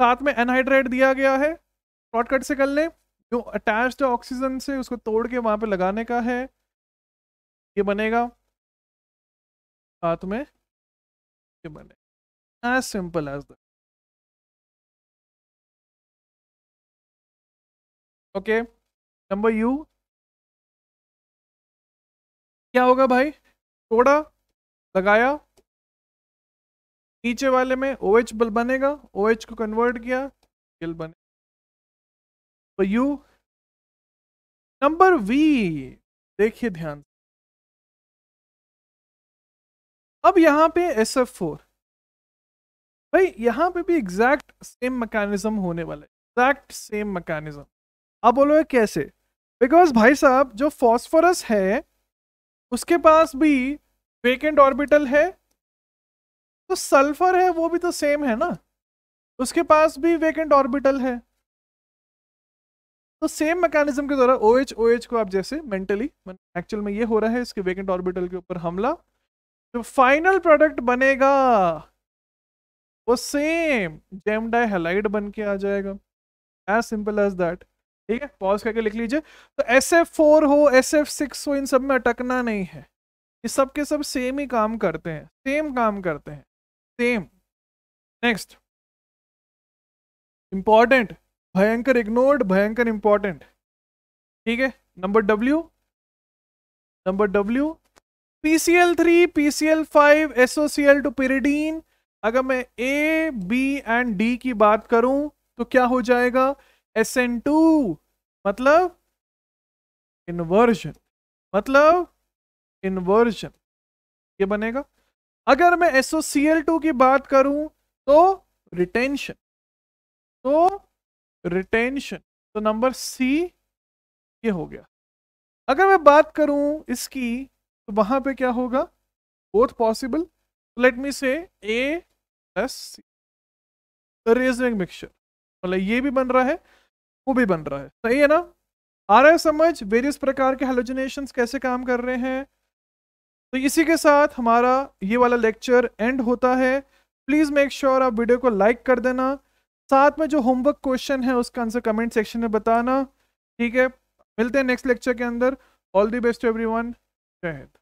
साथ में एनहाइड्राइड दिया गया है शॉर्टकट से कर ले जो अटैच्ड ऑक्सीजन से उसको तोड़ के वहां पे लगाने का है ये बनेगा साथ में ये बने as simple as the okay number U क्या होगा भाई थोड़ा लगाया नीचे वाले में ओ OH बल बनेगा ओ OH को कन्वर्ट किया बल बने तो यू नंबर वी देखिए ध्यान अब यहाँ पे एस एफ फोर भाई यहाँ पे भी एग्जैक्ट सेम मैकेनिज्म होने वाला है एग्जैक्ट सेम मैकेनिज्म आप बोलोगे कैसे बिकॉज भाई साहब जो फॉस्फोरस है उसके पास भी वेकेंट ऑर्बिटल है तो सल्फर है वो भी तो सेम है ना उसके पास भी वेकेंट ऑर्बिटल है तो सेम मैकेनिज्म के द्वारा ओ एच ओ एच को आप जैसे मेंटली एक्चुअल में ये हो रहा है इसके वेकेंट ऑर्बिटल के ऊपर हमला जो फाइनल प्रोडक्ट बनेगा वो सेम जेमडाई हेलाइड बन के आ जाएगा एज सिंपल एज दैट ठीक है पॉज करके लिख लीजिए तो एस एफ फोर हो एस एफ सिक्स हो इन सब में अटकना नहीं है ये सब के सब सेम ही काम करते हैं सेम काम करते हैं सेम नेक्स्ट इंपॉर्टेंट भयंकर इग्नोर्ड भयंकर इंपॉर्टेंट ठीक है number W number W P C L three P C L five S C L two pyridine अगर मैं ए बी एंड डी की बात करूं तो क्या हो जाएगा एस एन टू मतलब इन्वर्जन मतलब इन्वर्जन ये बनेगा अगर मैं टू की बात करूं तो रिटेंशन तो रिटेंशन तो नंबर सी ये हो गया अगर मैं बात करूं इसकी तो वहां पे क्या होगा बोथ पॉसिबल लेट मी से ए प्लस सी रेजनिंग मिक्सचर मतलब ये भी बन रहा है वो भी बन रहा है सही है ना आ रहा है समझ वेरियस प्रकार के हेलोजिनेशन कैसे काम कर रहे हैं तो इसी के साथ हमारा ये वाला लेक्चर एंड होता है प्लीज़ मेक श्योर आप वीडियो को लाइक कर देना साथ में जो होमवर्क क्वेश्चन है उसका आंसर कमेंट सेक्शन में बताना ठीक है मिलते हैं नेक्स्ट लेक्चर के अंदर all the best everyone जय हिंद